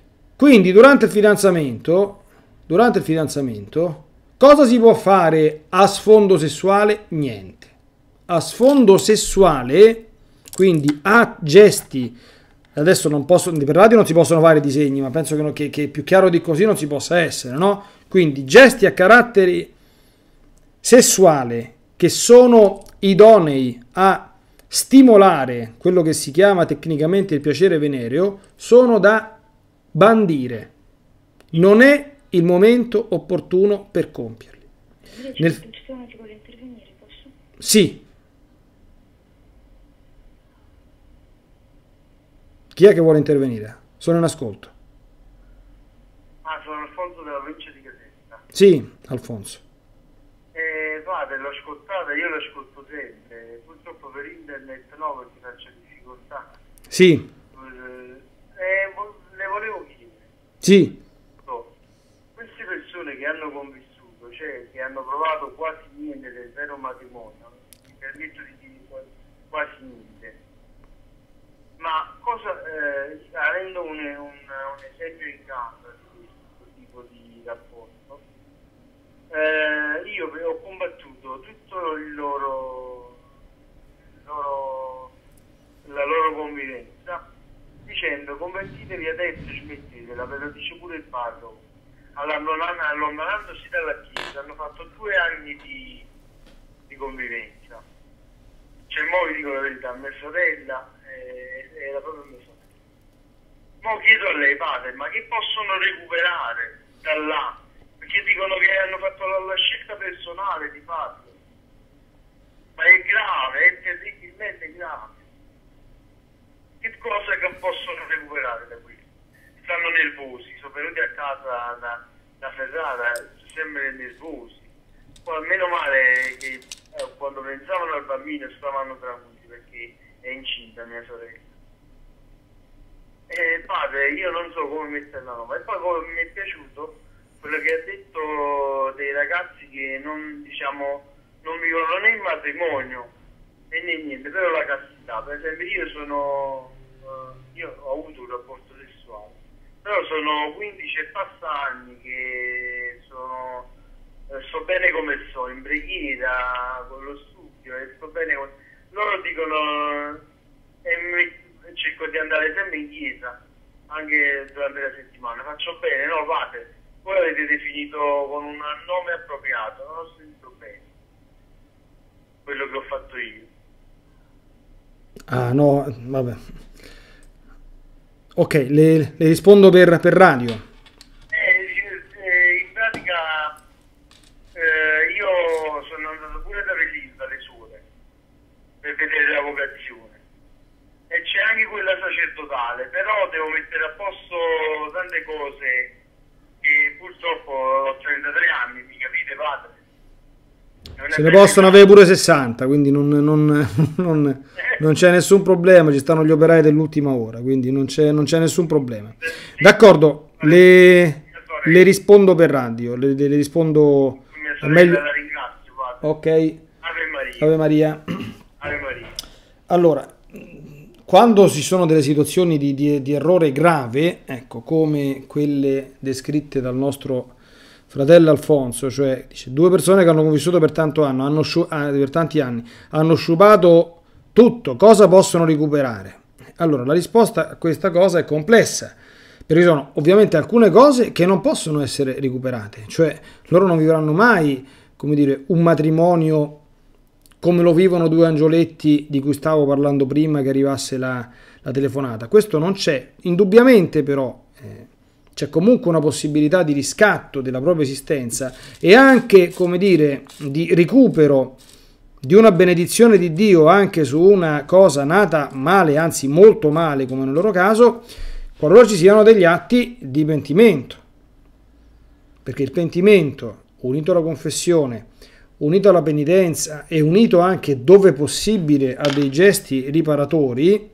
Quindi durante il fidanzamento, durante il fidanzamento, cosa si può fare a sfondo sessuale? Niente. A sfondo sessuale, quindi a gesti, adesso non posso, per radio non si possono fare disegni, ma penso che, che, che più chiaro di così non si possa essere, no? Quindi gesti a carattere sessuale che sono idonei a stimolare quello che si chiama tecnicamente il piacere venereo sono da bandire. Non è il momento opportuno per compierli. Nel... Sì. Chi è che vuole intervenire? Sono in ascolto. Ah, sono Alfonso della provincia di Casetta. Sì, Alfonso. Eh, padre, l'ho ascoltata, io l'ascolto sempre. Purtroppo per internet no, perché faccio difficoltà. Sì. Eh, sì. No. Ecco, queste persone che hanno convissuto, cioè che hanno provato quasi niente del vero matrimonio, mi permetto di dire quasi niente, ma cosa, eh, avendo un, un, un, esempio in casa di questo tipo di rapporto, eh, io ho combattuto tutto il loro, il loro la loro convivenza dicendo convertitevi adesso e smettetela, ve lo dice pure il parroco. allontanandosi dalla Chiesa hanno fatto due anni di, di convivenza. Cioè, mo vi dico la verità, mia sorella eh, era proprio mia sorella. Mo chiedo a lei, padre, ma che possono recuperare da là? Perché dicono che hanno fatto la, la scelta personale di farlo. Ma è grave, è terribilmente grave che cosa che possono recuperare da qui? Stanno nervosi, sono venuti a casa da, da Ferrara, sempre nervosi. Poi, meno male che eh, quando pensavano al bambino stavano tranquilli perché è incinta mia sorella. Eh, padre, io non so come mettere la nova. E poi come mi è piaciuto quello che ha detto dei ragazzi che non, diciamo, non vivono né il matrimonio né niente, però la castità. Per esempio io sono eh, io ho avuto un rapporto sessuale, però sono 15 e passa anni che sono, eh, sto bene come so, in breghita con lo studio e sto bene con... Loro dicono, eh, e mi, cerco di andare sempre in chiesa, anche durante la settimana, faccio bene, no, fate. Voi avete definito con un nome appropriato, non ho sentito bene quello che ho fatto io. Ah no, vabbè. Ok, le, le rispondo per, per radio. Eh, eh in pratica eh, io sono andato pure da Bellini, dalle suore, per vedere la vocazione. E c'è anche quella sacerdotale, però devo mettere a posto tante cose che purtroppo ho 33 anni, mi capite padre? Se ne possono avere pure 60, quindi non, non, non, non, c'è nessun problema, ci stanno gli operai dell'ultima ora, quindi non c'è, c'è nessun problema. D'accordo, le, le, rispondo per radio, le, le rispondo... Meglio... Ok. Ave Maria. Ave Maria. Ave Maria. Allora, quando ci sono delle situazioni di, di, di errore grave, ecco, come quelle descritte dal nostro fratello Alfonso, cioè dice, due persone che hanno convissuto per, anno, hanno ah, per tanti anni, hanno sciupato tutto, cosa possono recuperare? Allora, la risposta a questa cosa è complessa, perché sono ovviamente alcune cose che non possono essere recuperate, cioè loro non vivranno mai, come dire, un matrimonio come lo vivono due angioletti di cui stavo parlando prima che arrivasse la, la telefonata. Questo non c'è. Indubbiamente però c'è comunque una possibilità di riscatto della propria esistenza e anche, come dire, di recupero di una benedizione di Dio anche su una cosa nata male, anzi molto male come nel loro caso, qualora ci siano degli atti di pentimento. Perché il pentimento, unito alla confessione, unito alla penitenza e unito anche dove possibile a dei gesti riparatori,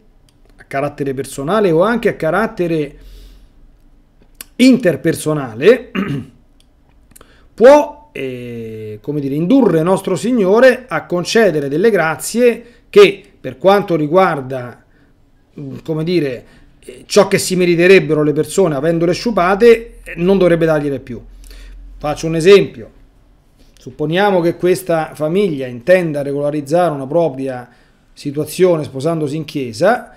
a carattere personale o anche a carattere interpersonale può eh, come dire, indurre nostro Signore a concedere delle grazie che per quanto riguarda mm, come dire, eh, ciò che si meriterebbero le persone avendole sciupate eh, non dovrebbe dargliele più. Faccio un esempio. Supponiamo che questa famiglia intenda regolarizzare una propria situazione sposandosi in chiesa,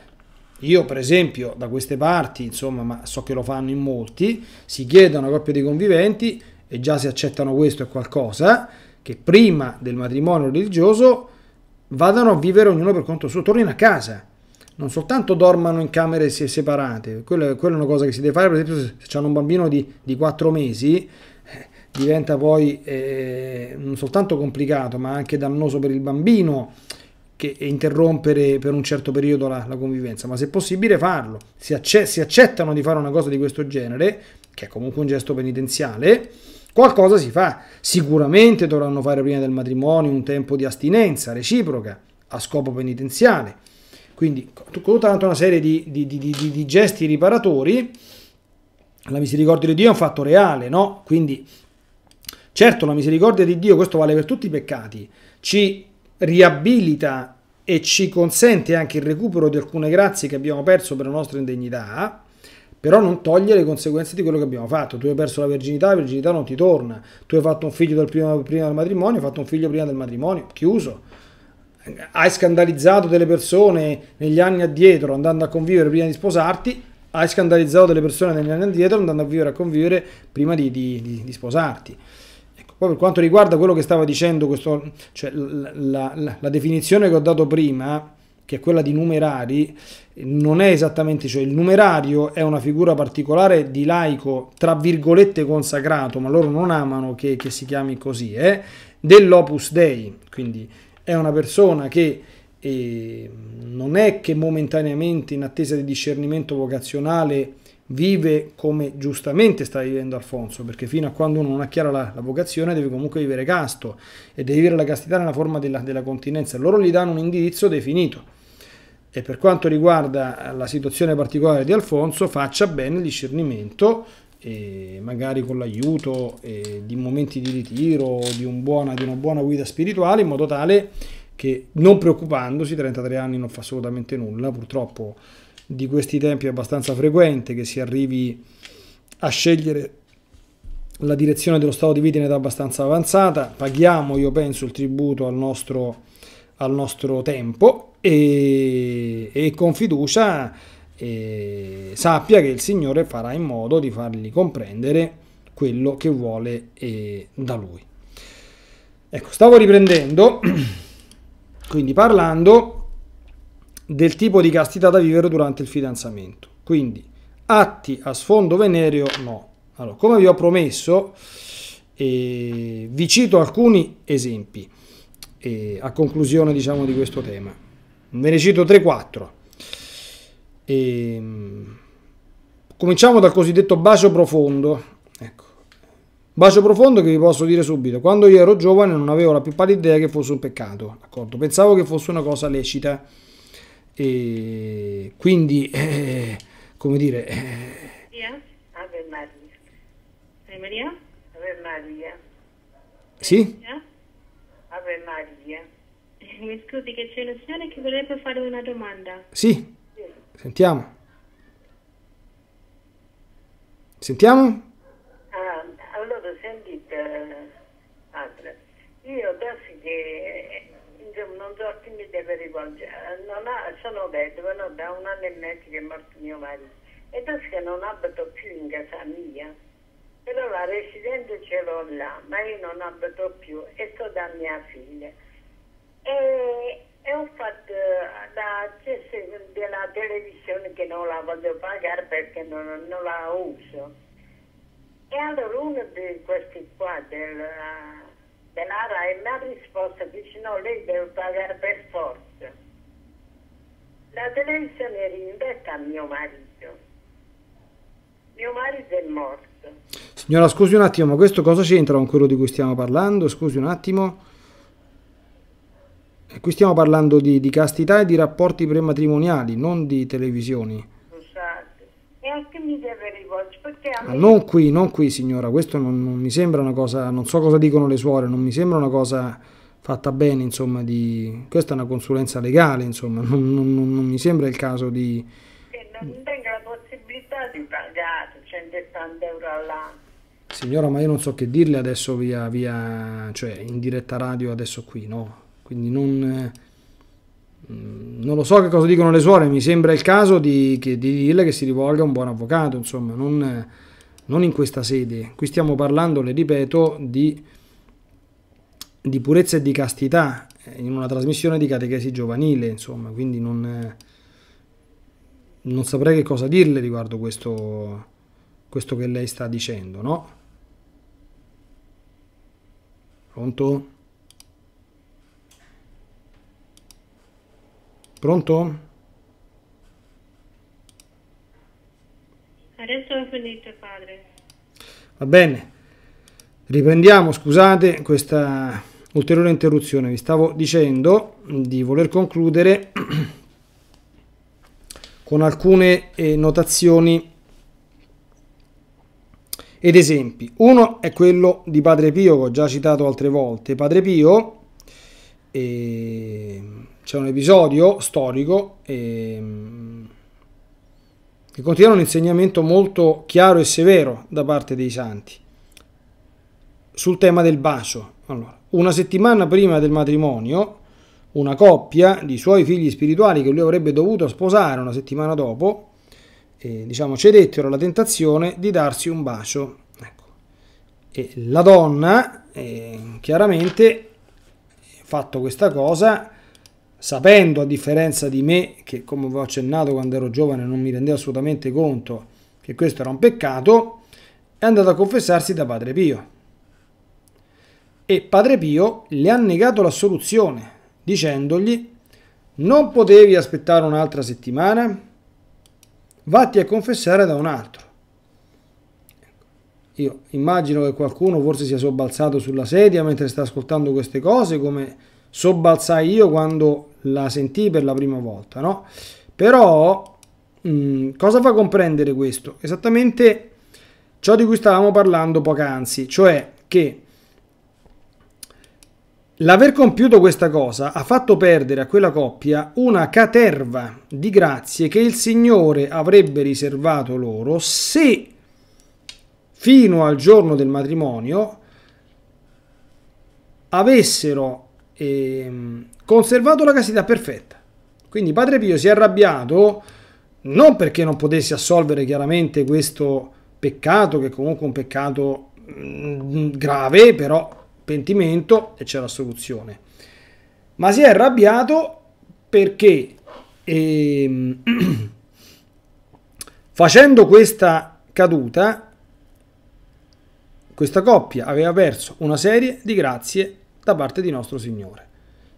io per esempio da queste parti, insomma, ma so che lo fanno in molti, si chiede a una coppia di conviventi, e già se accettano questo è qualcosa, che prima del matrimonio religioso vadano a vivere ognuno per conto suo, tornino a casa. Non soltanto dormano in camere separate, quella, è una cosa che si deve fare, per esempio se hanno un bambino di, di 4 mesi, eh, diventa poi eh, non soltanto complicato ma anche dannoso per il bambino che interrompere per un certo periodo la, la convivenza, ma se possibile farlo. Si, acce- si accettano di fare una cosa di questo genere, che è comunque un gesto penitenziale, qualcosa si fa. Sicuramente dovranno fare prima del matrimonio un tempo di astinenza reciproca a scopo penitenziale. Quindi, con tutta una serie di, di, di, di gesti riparatori, la misericordia di Dio è un fatto reale, no? Quindi, certo, la misericordia di Dio, questo vale per tutti i peccati, ci riabilita e ci consente anche il recupero di alcune grazie che abbiamo perso per la nostra indegnità, però non toglie le conseguenze di quello che abbiamo fatto. Tu hai perso la virginità, la virginità non ti torna. Tu hai fatto un figlio prima, prima del matrimonio, hai fatto un figlio prima del matrimonio, chiuso. Hai scandalizzato delle persone negli anni addietro andando a convivere prima di sposarti, hai scandalizzato delle persone negli anni addietro andando a vivere a convivere prima di, di, di, di sposarti. Poi per quanto riguarda quello che stava dicendo, questo, cioè la, la, la, definizione che ho dato prima, che è quella di numerari, non è esattamente, cioè il numerario è una figura particolare di laico, tra virgolette consacrato, ma loro non amano che, che si chiami così, eh, dell'opus dei, quindi è una persona che eh, non è che momentaneamente in attesa di discernimento vocazionale vive come giustamente sta vivendo Alfonso, perché fino a quando uno non ha chiara la, la vocazione deve comunque vivere casto e deve vivere la castità nella forma della, della continenza. Loro gli danno un indirizzo definito. E per quanto riguarda la situazione particolare di Alfonso, faccia bene il discernimento magari con l'aiuto eh, di momenti di ritiro, di, un buona, di, una buona guida spirituale, in modo tale che non preoccupandosi, 33 anni non fa assolutamente nulla, purtroppo di questi tempi è abbastanza frequente che si arrivi a scegliere la direzione dello stato di vita in età abbastanza avanzata, paghiamo io penso il tributo al nostro, al nostro tempo e, e con fiducia e sappia che il Signore farà in modo di fargli comprendere quello che vuole da lui. Ecco, stavo riprendendo, quindi parlando del tipo di castità da vivere durante il fidanzamento. Quindi atti a sfondo venereo no. Allora, come vi ho promesso, eh, vi cito alcuni esempi eh, a conclusione diciamo, di questo tema. Ve ne cito 3-4. Eh, cominciamo dal cosiddetto bacio profondo. Ecco. Bacio profondo che vi posso dire subito, quando io ero giovane non avevo la più pallida idea che fosse un peccato, d'accordo? pensavo che fosse una cosa lecita. E quindi, eh, come dire... Eh, Ave Maria. Ave Maria? Ave Maria. Sì? Ave Maria. Mi scusi che c'è una signora che vorrebbe fare una domanda. Sì, sentiamo. Sentiamo? Ah, allora sentite, Andrea, io adesso che non so a chi mi deve rivolgere. Ha, sono vedova, no, da un anno e mezzo che è morto mio marito. E adesso che non abito più in casa mia, però la residenza ce l'ho là, ma io non abito più e sto da mia figlia. E, e ho fatto la della televisione che non la voglio pagare perché non, non la uso. E allora uno di questi qua della Denaro e mi ha risposto, dice no, lei deve pagare per forza. La televisione è indetta a mio marito. Mio marito è morto. Signora, scusi un attimo, ma questo cosa c'entra con quello di cui stiamo parlando? Scusi un attimo. Qui stiamo parlando di, di castità e di rapporti prematrimoniali, non di televisioni ah, non qui, non qui signora, questo non, non, mi sembra una cosa, non so cosa dicono le suore, non mi sembra una cosa fatta bene, insomma, di... questa è una consulenza legale, insomma, non, non, non mi sembra il caso di... Che non tenga la possibilità di pagare 180 euro all'anno. Signora, ma io non so che dirle adesso via, via, cioè in diretta radio adesso qui, no? Quindi non... Mm, non lo so che cosa dicono le suore, mi sembra il caso di, di dirle che si rivolga a un buon avvocato, insomma, non, non, in questa sede. Qui stiamo parlando, le ripeto, di, di, purezza e di castità eh, in una trasmissione di catechesi giovanile, insomma, quindi non, eh, non saprei che cosa dirle riguardo questo, questo che lei sta dicendo, no? Pronto? Pronto? Adesso ho finito, padre. Va bene. Riprendiamo, scusate, questa ulteriore interruzione. Vi stavo dicendo di voler concludere con alcune eh, notazioni ed esempi. Uno è quello di Padre Pio, che ho già citato altre volte. Padre Pio... Eh, c'è un episodio storico e, mm, che contiene un insegnamento molto chiaro e severo da parte dei santi sul tema del bacio. Allora, una settimana prima del matrimonio, una coppia di suoi figli spirituali che lui avrebbe dovuto sposare una settimana dopo, eh, diciamo, cedettero alla tentazione di darsi un bacio. Ecco. E la donna, eh, chiaramente, fatto questa cosa, sapendo a differenza di me, che come vi ho accennato quando ero giovane non mi rendevo assolutamente conto che questo era un peccato, è andato a confessarsi da Padre Pio. E Padre Pio le ha negato l'assoluzione, dicendogli non potevi aspettare un'altra settimana, vatti a confessare da un altro. Ecco, io immagino che qualcuno forse sia sobbalzato sulla sedia mentre sta ascoltando queste cose, come sobbalzai io quando la sentì per la prima volta, no? Però mh, mm, cosa fa comprendere questo? Esattamente ciò di cui stavamo parlando poc'anzi, cioè che L'aver compiuto questa cosa ha fatto perdere a quella coppia una caterva di grazie che il Signore avrebbe riservato loro se fino al giorno del matrimonio avessero ehm, conservato la casità perfetta. Quindi Padre Pio si è arrabbiato non perché non potesse assolvere chiaramente questo peccato, che è comunque un peccato mm, grave, però pentimento e c'è la soluzione. Ma si è arrabbiato perché ehm, facendo questa caduta, questa coppia aveva perso una serie di grazie da parte di nostro Signore,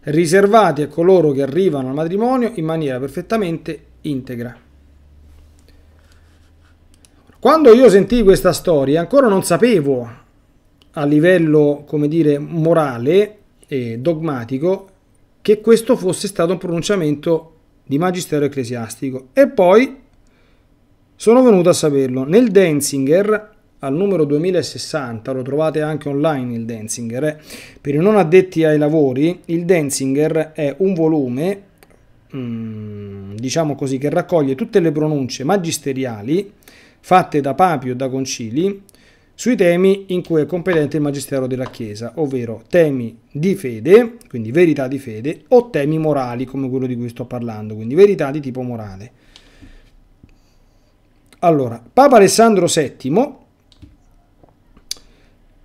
riservati a coloro che arrivano al matrimonio in maniera perfettamente integra. Quando io sentii questa storia ancora non sapevo a livello, come dire, morale e dogmatico che questo fosse stato un pronunciamento di magistero ecclesiastico e poi sono venuto a saperlo. Nel Denzinger al numero 2060, lo trovate anche online il Denzinger. Per i non addetti ai lavori, il Denzinger è un volume, mm, diciamo così, che raccoglie tutte le pronunce magisteriali fatte da papi o da concili sui temi in cui è competente il Magistero della Chiesa, ovvero temi di fede, quindi verità di fede, o temi morali, come quello di cui sto parlando, quindi verità di tipo morale. Allora, Papa Alessandro VII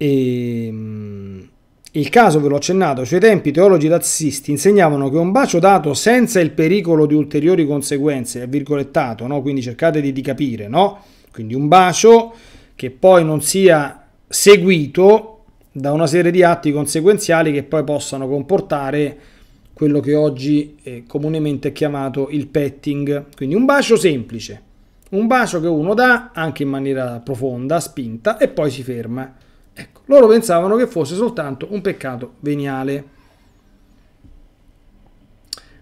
e, ehm, il caso ve l'ho accennato, ai suoi tempi teologi razzisti insegnavano che un bacio dato senza il pericolo di ulteriori conseguenze, è virgolettato, no? quindi cercate di, di capire, no? quindi un bacio che poi non sia seguito da una serie di atti conseguenziali che poi possano comportare quello che oggi eh, è comunemente chiamato il petting, quindi un bacio semplice, un bacio che uno dà anche in maniera profonda, spinta e poi si ferma. Ecco, loro pensavano che fosse soltanto un peccato veniale.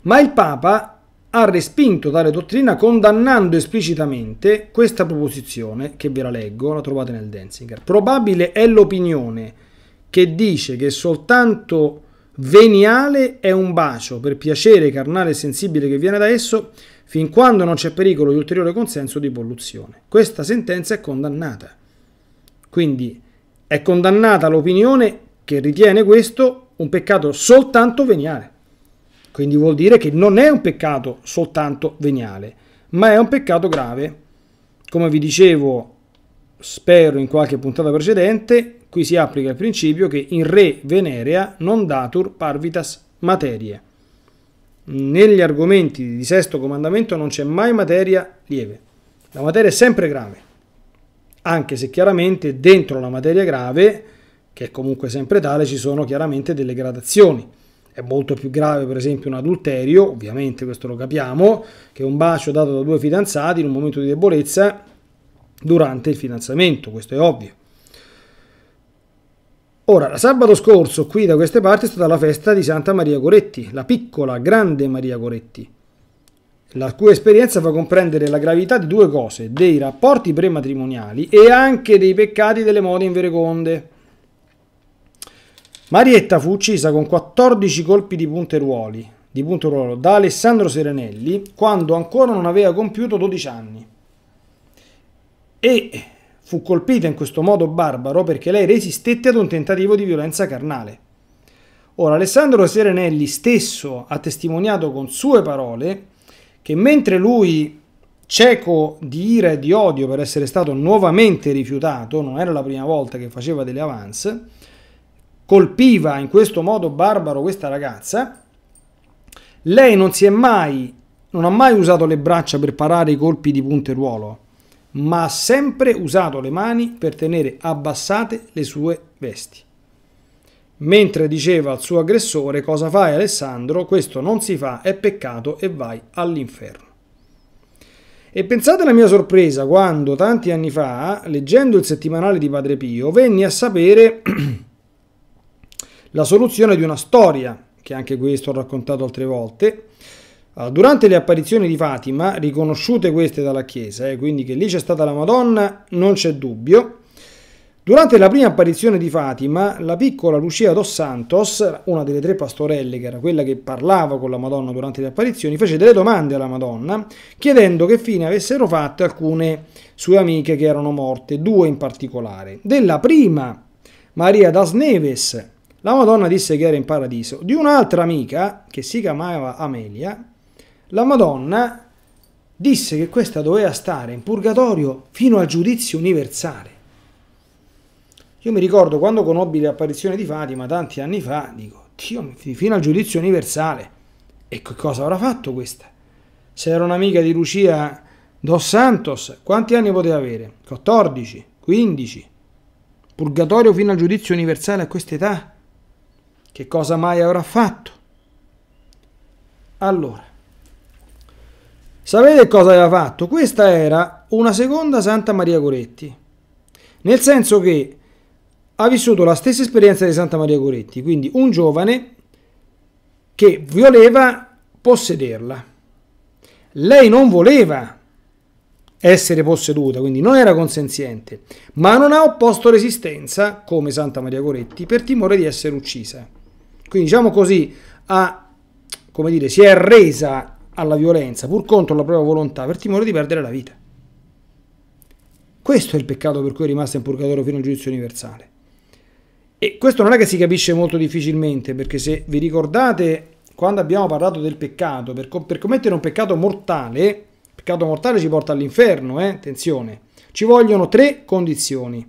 Ma il Papa ha respinto tale dottrina condannando esplicitamente questa proposizione, che ve la leggo, la trovate nel Denzinger. Probabile è l'opinione che dice che soltanto veniale è un bacio per piacere carnale e sensibile che viene da esso, fin quando non c'è pericolo di ulteriore consenso di polluzione. Questa sentenza è condannata. Quindi è condannata l'opinione che ritiene questo un peccato soltanto veniale. Quindi vuol dire che non è un peccato soltanto veniale, ma è un peccato grave. Come vi dicevo, spero in qualche puntata precedente, qui si applica il principio che in re venerea non datur parvitas materie. Negli argomenti di sesto comandamento non c'è mai materia lieve. La materia è sempre grave anche se chiaramente dentro la materia grave, che è comunque sempre tale, ci sono chiaramente delle gradazioni. È molto più grave per esempio un adulterio, ovviamente questo lo capiamo, che un bacio dato da due fidanzati in un momento di debolezza durante il fidanzamento, questo è ovvio. Ora, sabato scorso qui da queste parti è stata la festa di Santa Maria Goretti, la piccola grande Maria Goretti la cui esperienza fa comprendere la gravità di due cose, dei rapporti prematrimoniali e anche dei peccati delle mode invereconde. Marietta fu uccisa con 14 colpi di punteruoli, di punteruolo da Alessandro Serenelli quando ancora non aveva compiuto 12 anni. E fu colpita in questo modo barbaro perché lei resistette ad un tentativo di violenza carnale. Ora Alessandro Serenelli stesso ha testimoniato con sue parole che mentre lui, cieco di ira e di odio per essere stato nuovamente rifiutato, non era la prima volta che faceva delle avance, colpiva in questo modo barbaro questa ragazza, lei non si è mai, non ha mai usato le braccia per parare i colpi di punteruolo, ma ha sempre usato le mani per tenere abbassate le sue vesti mentre diceva al suo aggressore cosa fai Alessandro, questo non si fa, è peccato e vai all'inferno. E pensate alla mia sorpresa quando tanti anni fa, leggendo il settimanale di Padre Pio, venni a sapere la soluzione di una storia, che anche questo ho raccontato altre volte, ah, Durante le apparizioni di Fatima, riconosciute queste dalla Chiesa, eh, quindi che lì c'è stata la Madonna, non c'è dubbio, Durante la prima apparizione di Fatima, la piccola Lucia dos Santos, una delle tre pastorelle, che era quella che parlava con la Madonna durante le apparizioni, fece delle domande alla Madonna, chiedendo che fine avessero fatto alcune sue amiche che erano morte, due in particolare. Della prima, Maria das Neves, la Madonna disse che era in paradiso. Di un'altra amica, che si chiamava Amelia, la Madonna disse che questa doveva stare in purgatorio fino al giudizio universale. Io mi ricordo quando conobbi l'apparizione di Fatima tanti anni fa, dico, Dio, fino al giudizio universale. E che cosa avrà fatto questa? Se era un'amica di Lucia Dos Santos, quanti anni poteva avere? 14, 15? Purgatorio fino al giudizio universale a quest'età? Che cosa mai avrà fatto? Allora, sapete cosa aveva fatto? Questa era una seconda Santa Maria Coretti, nel senso che ha vissuto la stessa esperienza di Santa Maria Goretti, quindi un giovane che voleva possederla. Lei non voleva essere posseduta, quindi non era consenziente, ma non ha opposto resistenza, come Santa Maria Goretti, per timore di essere uccisa. Quindi diciamo così, ha, come dire, si è arresa alla violenza, pur contro la propria volontà, per timore di perdere la vita. Questo è il peccato per cui è rimasta in purgatorio fino al giudizio universale. E questo non è che si capisce molto difficilmente, perché se vi ricordate quando abbiamo parlato del peccato, per, co per commettere un peccato mortale, peccato mortale ci porta all'inferno, eh? attenzione, ci vogliono tre condizioni.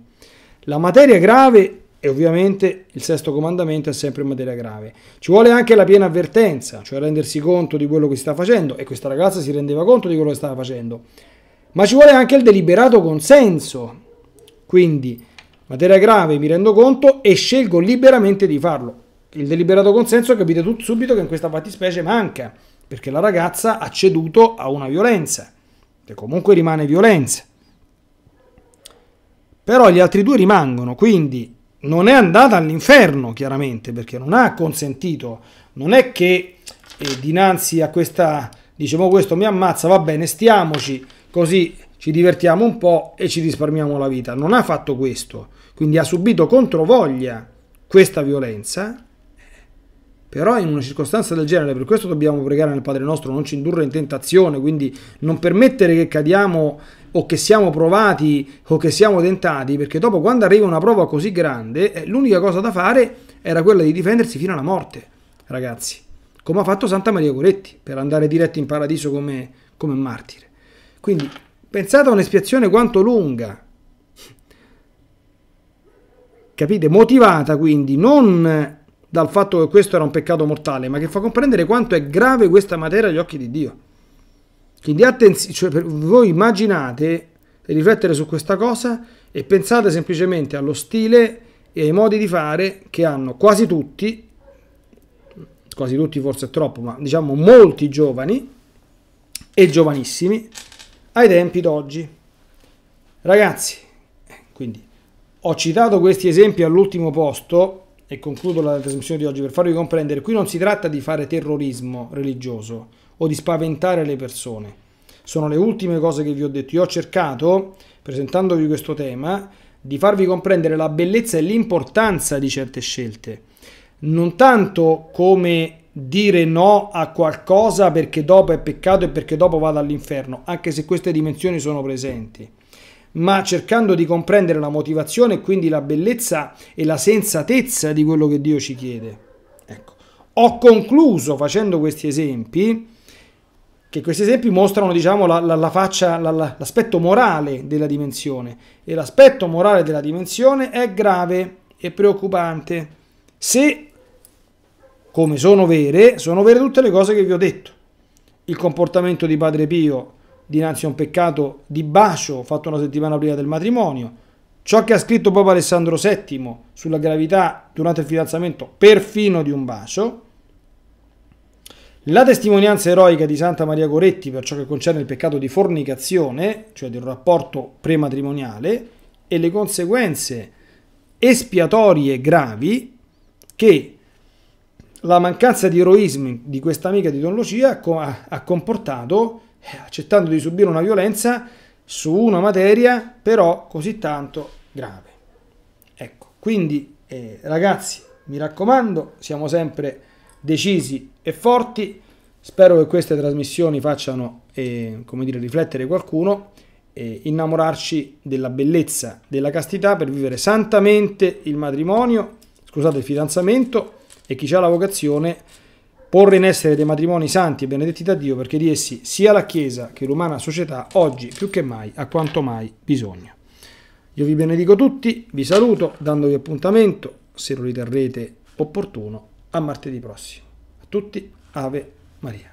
La materia grave e ovviamente il sesto comandamento è sempre materia grave. Ci vuole anche la piena avvertenza, cioè rendersi conto di quello che si sta facendo, e questa ragazza si rendeva conto di quello che stava facendo. Ma ci vuole anche il deliberato consenso. Quindi materia grave, mi rendo conto e scelgo liberamente di farlo. Il deliberato consenso capite tutto subito che in questa fattispecie manca, perché la ragazza ha ceduto a una violenza, che comunque rimane violenza. Però gli altri due rimangono, quindi non è andata all'inferno, chiaramente, perché non ha consentito. Non è che eh, dinanzi a questa, diciamo questo mi ammazza, va bene, stiamoci, così ci divertiamo un po' e ci risparmiamo la vita. Non ha fatto questo quindi ha subito controvoglia questa violenza, però in una circostanza del genere, per questo dobbiamo pregare nel Padre nostro, non ci indurre in tentazione, quindi non permettere che cadiamo o che siamo provati o che siamo tentati, perché dopo quando arriva una prova così grande, eh, l'unica cosa da fare era quella di difendersi fino alla morte, ragazzi, come ha fatto Santa Maria Coretti, per andare diretti in paradiso come, come martire. Quindi pensate a un'espiazione quanto lunga, capite? Motivata quindi non dal fatto che questo era un peccato mortale, ma che fa comprendere quanto è grave questa materia agli occhi di Dio. Quindi attenzione, cioè, voi immaginate riflettere su questa cosa e pensate semplicemente allo stile e ai modi di fare che hanno quasi tutti, quasi tutti forse è troppo, ma diciamo molti giovani e giovanissimi ai tempi d'oggi. Ragazzi, quindi ho citato questi esempi all'ultimo posto e concludo la trasmissione di oggi per farvi comprendere, qui non si tratta di fare terrorismo religioso o di spaventare le persone. Sono le ultime cose che vi ho detto. Io ho cercato, presentandovi questo tema, di farvi comprendere la bellezza e l'importanza di certe scelte. Non tanto come dire no a qualcosa perché dopo è peccato e perché dopo vado all'inferno, anche se queste dimensioni sono presenti ma cercando di comprendere la motivazione e quindi la bellezza e la sensatezza di quello che Dio ci chiede. Ecco. Ho concluso facendo questi esempi, che questi esempi mostrano diciamo, la, la, la faccia, l'aspetto morale della dimensione, e l'aspetto morale della dimensione è grave e preoccupante. Se, come sono vere, sono vere tutte le cose che vi ho detto. Il comportamento di Padre Pio dinanzi a un peccato di bacio fatto una settimana prima del matrimonio. Ciò che ha scritto Papa Alessandro VII sulla gravità durante il fidanzamento perfino di un bacio. La testimonianza eroica di Santa Maria Goretti per ciò che concerne il peccato di fornicazione, cioè di un rapporto prematrimoniale, e le conseguenze espiatorie gravi che la mancanza di eroismo di questa amica di Don Lucia ha comportato eh, accettando di subire una violenza su una materia però così tanto grave. Ecco, quindi eh, ragazzi, mi raccomando, siamo sempre decisi e forti. Spero che queste trasmissioni facciano, eh, come dire, riflettere qualcuno e innamorarci della bellezza, della castità per vivere santamente il matrimonio, scusate, il fidanzamento e chi ha la vocazione porre in essere dei matrimoni santi e benedetti da Dio perché di essi sia la Chiesa che l'umana società oggi più che mai ha quanto mai bisogno. Io vi benedico tutti, vi saluto dandovi appuntamento, se lo riterrete opportuno, a martedì prossimo. A tutti, Ave Maria.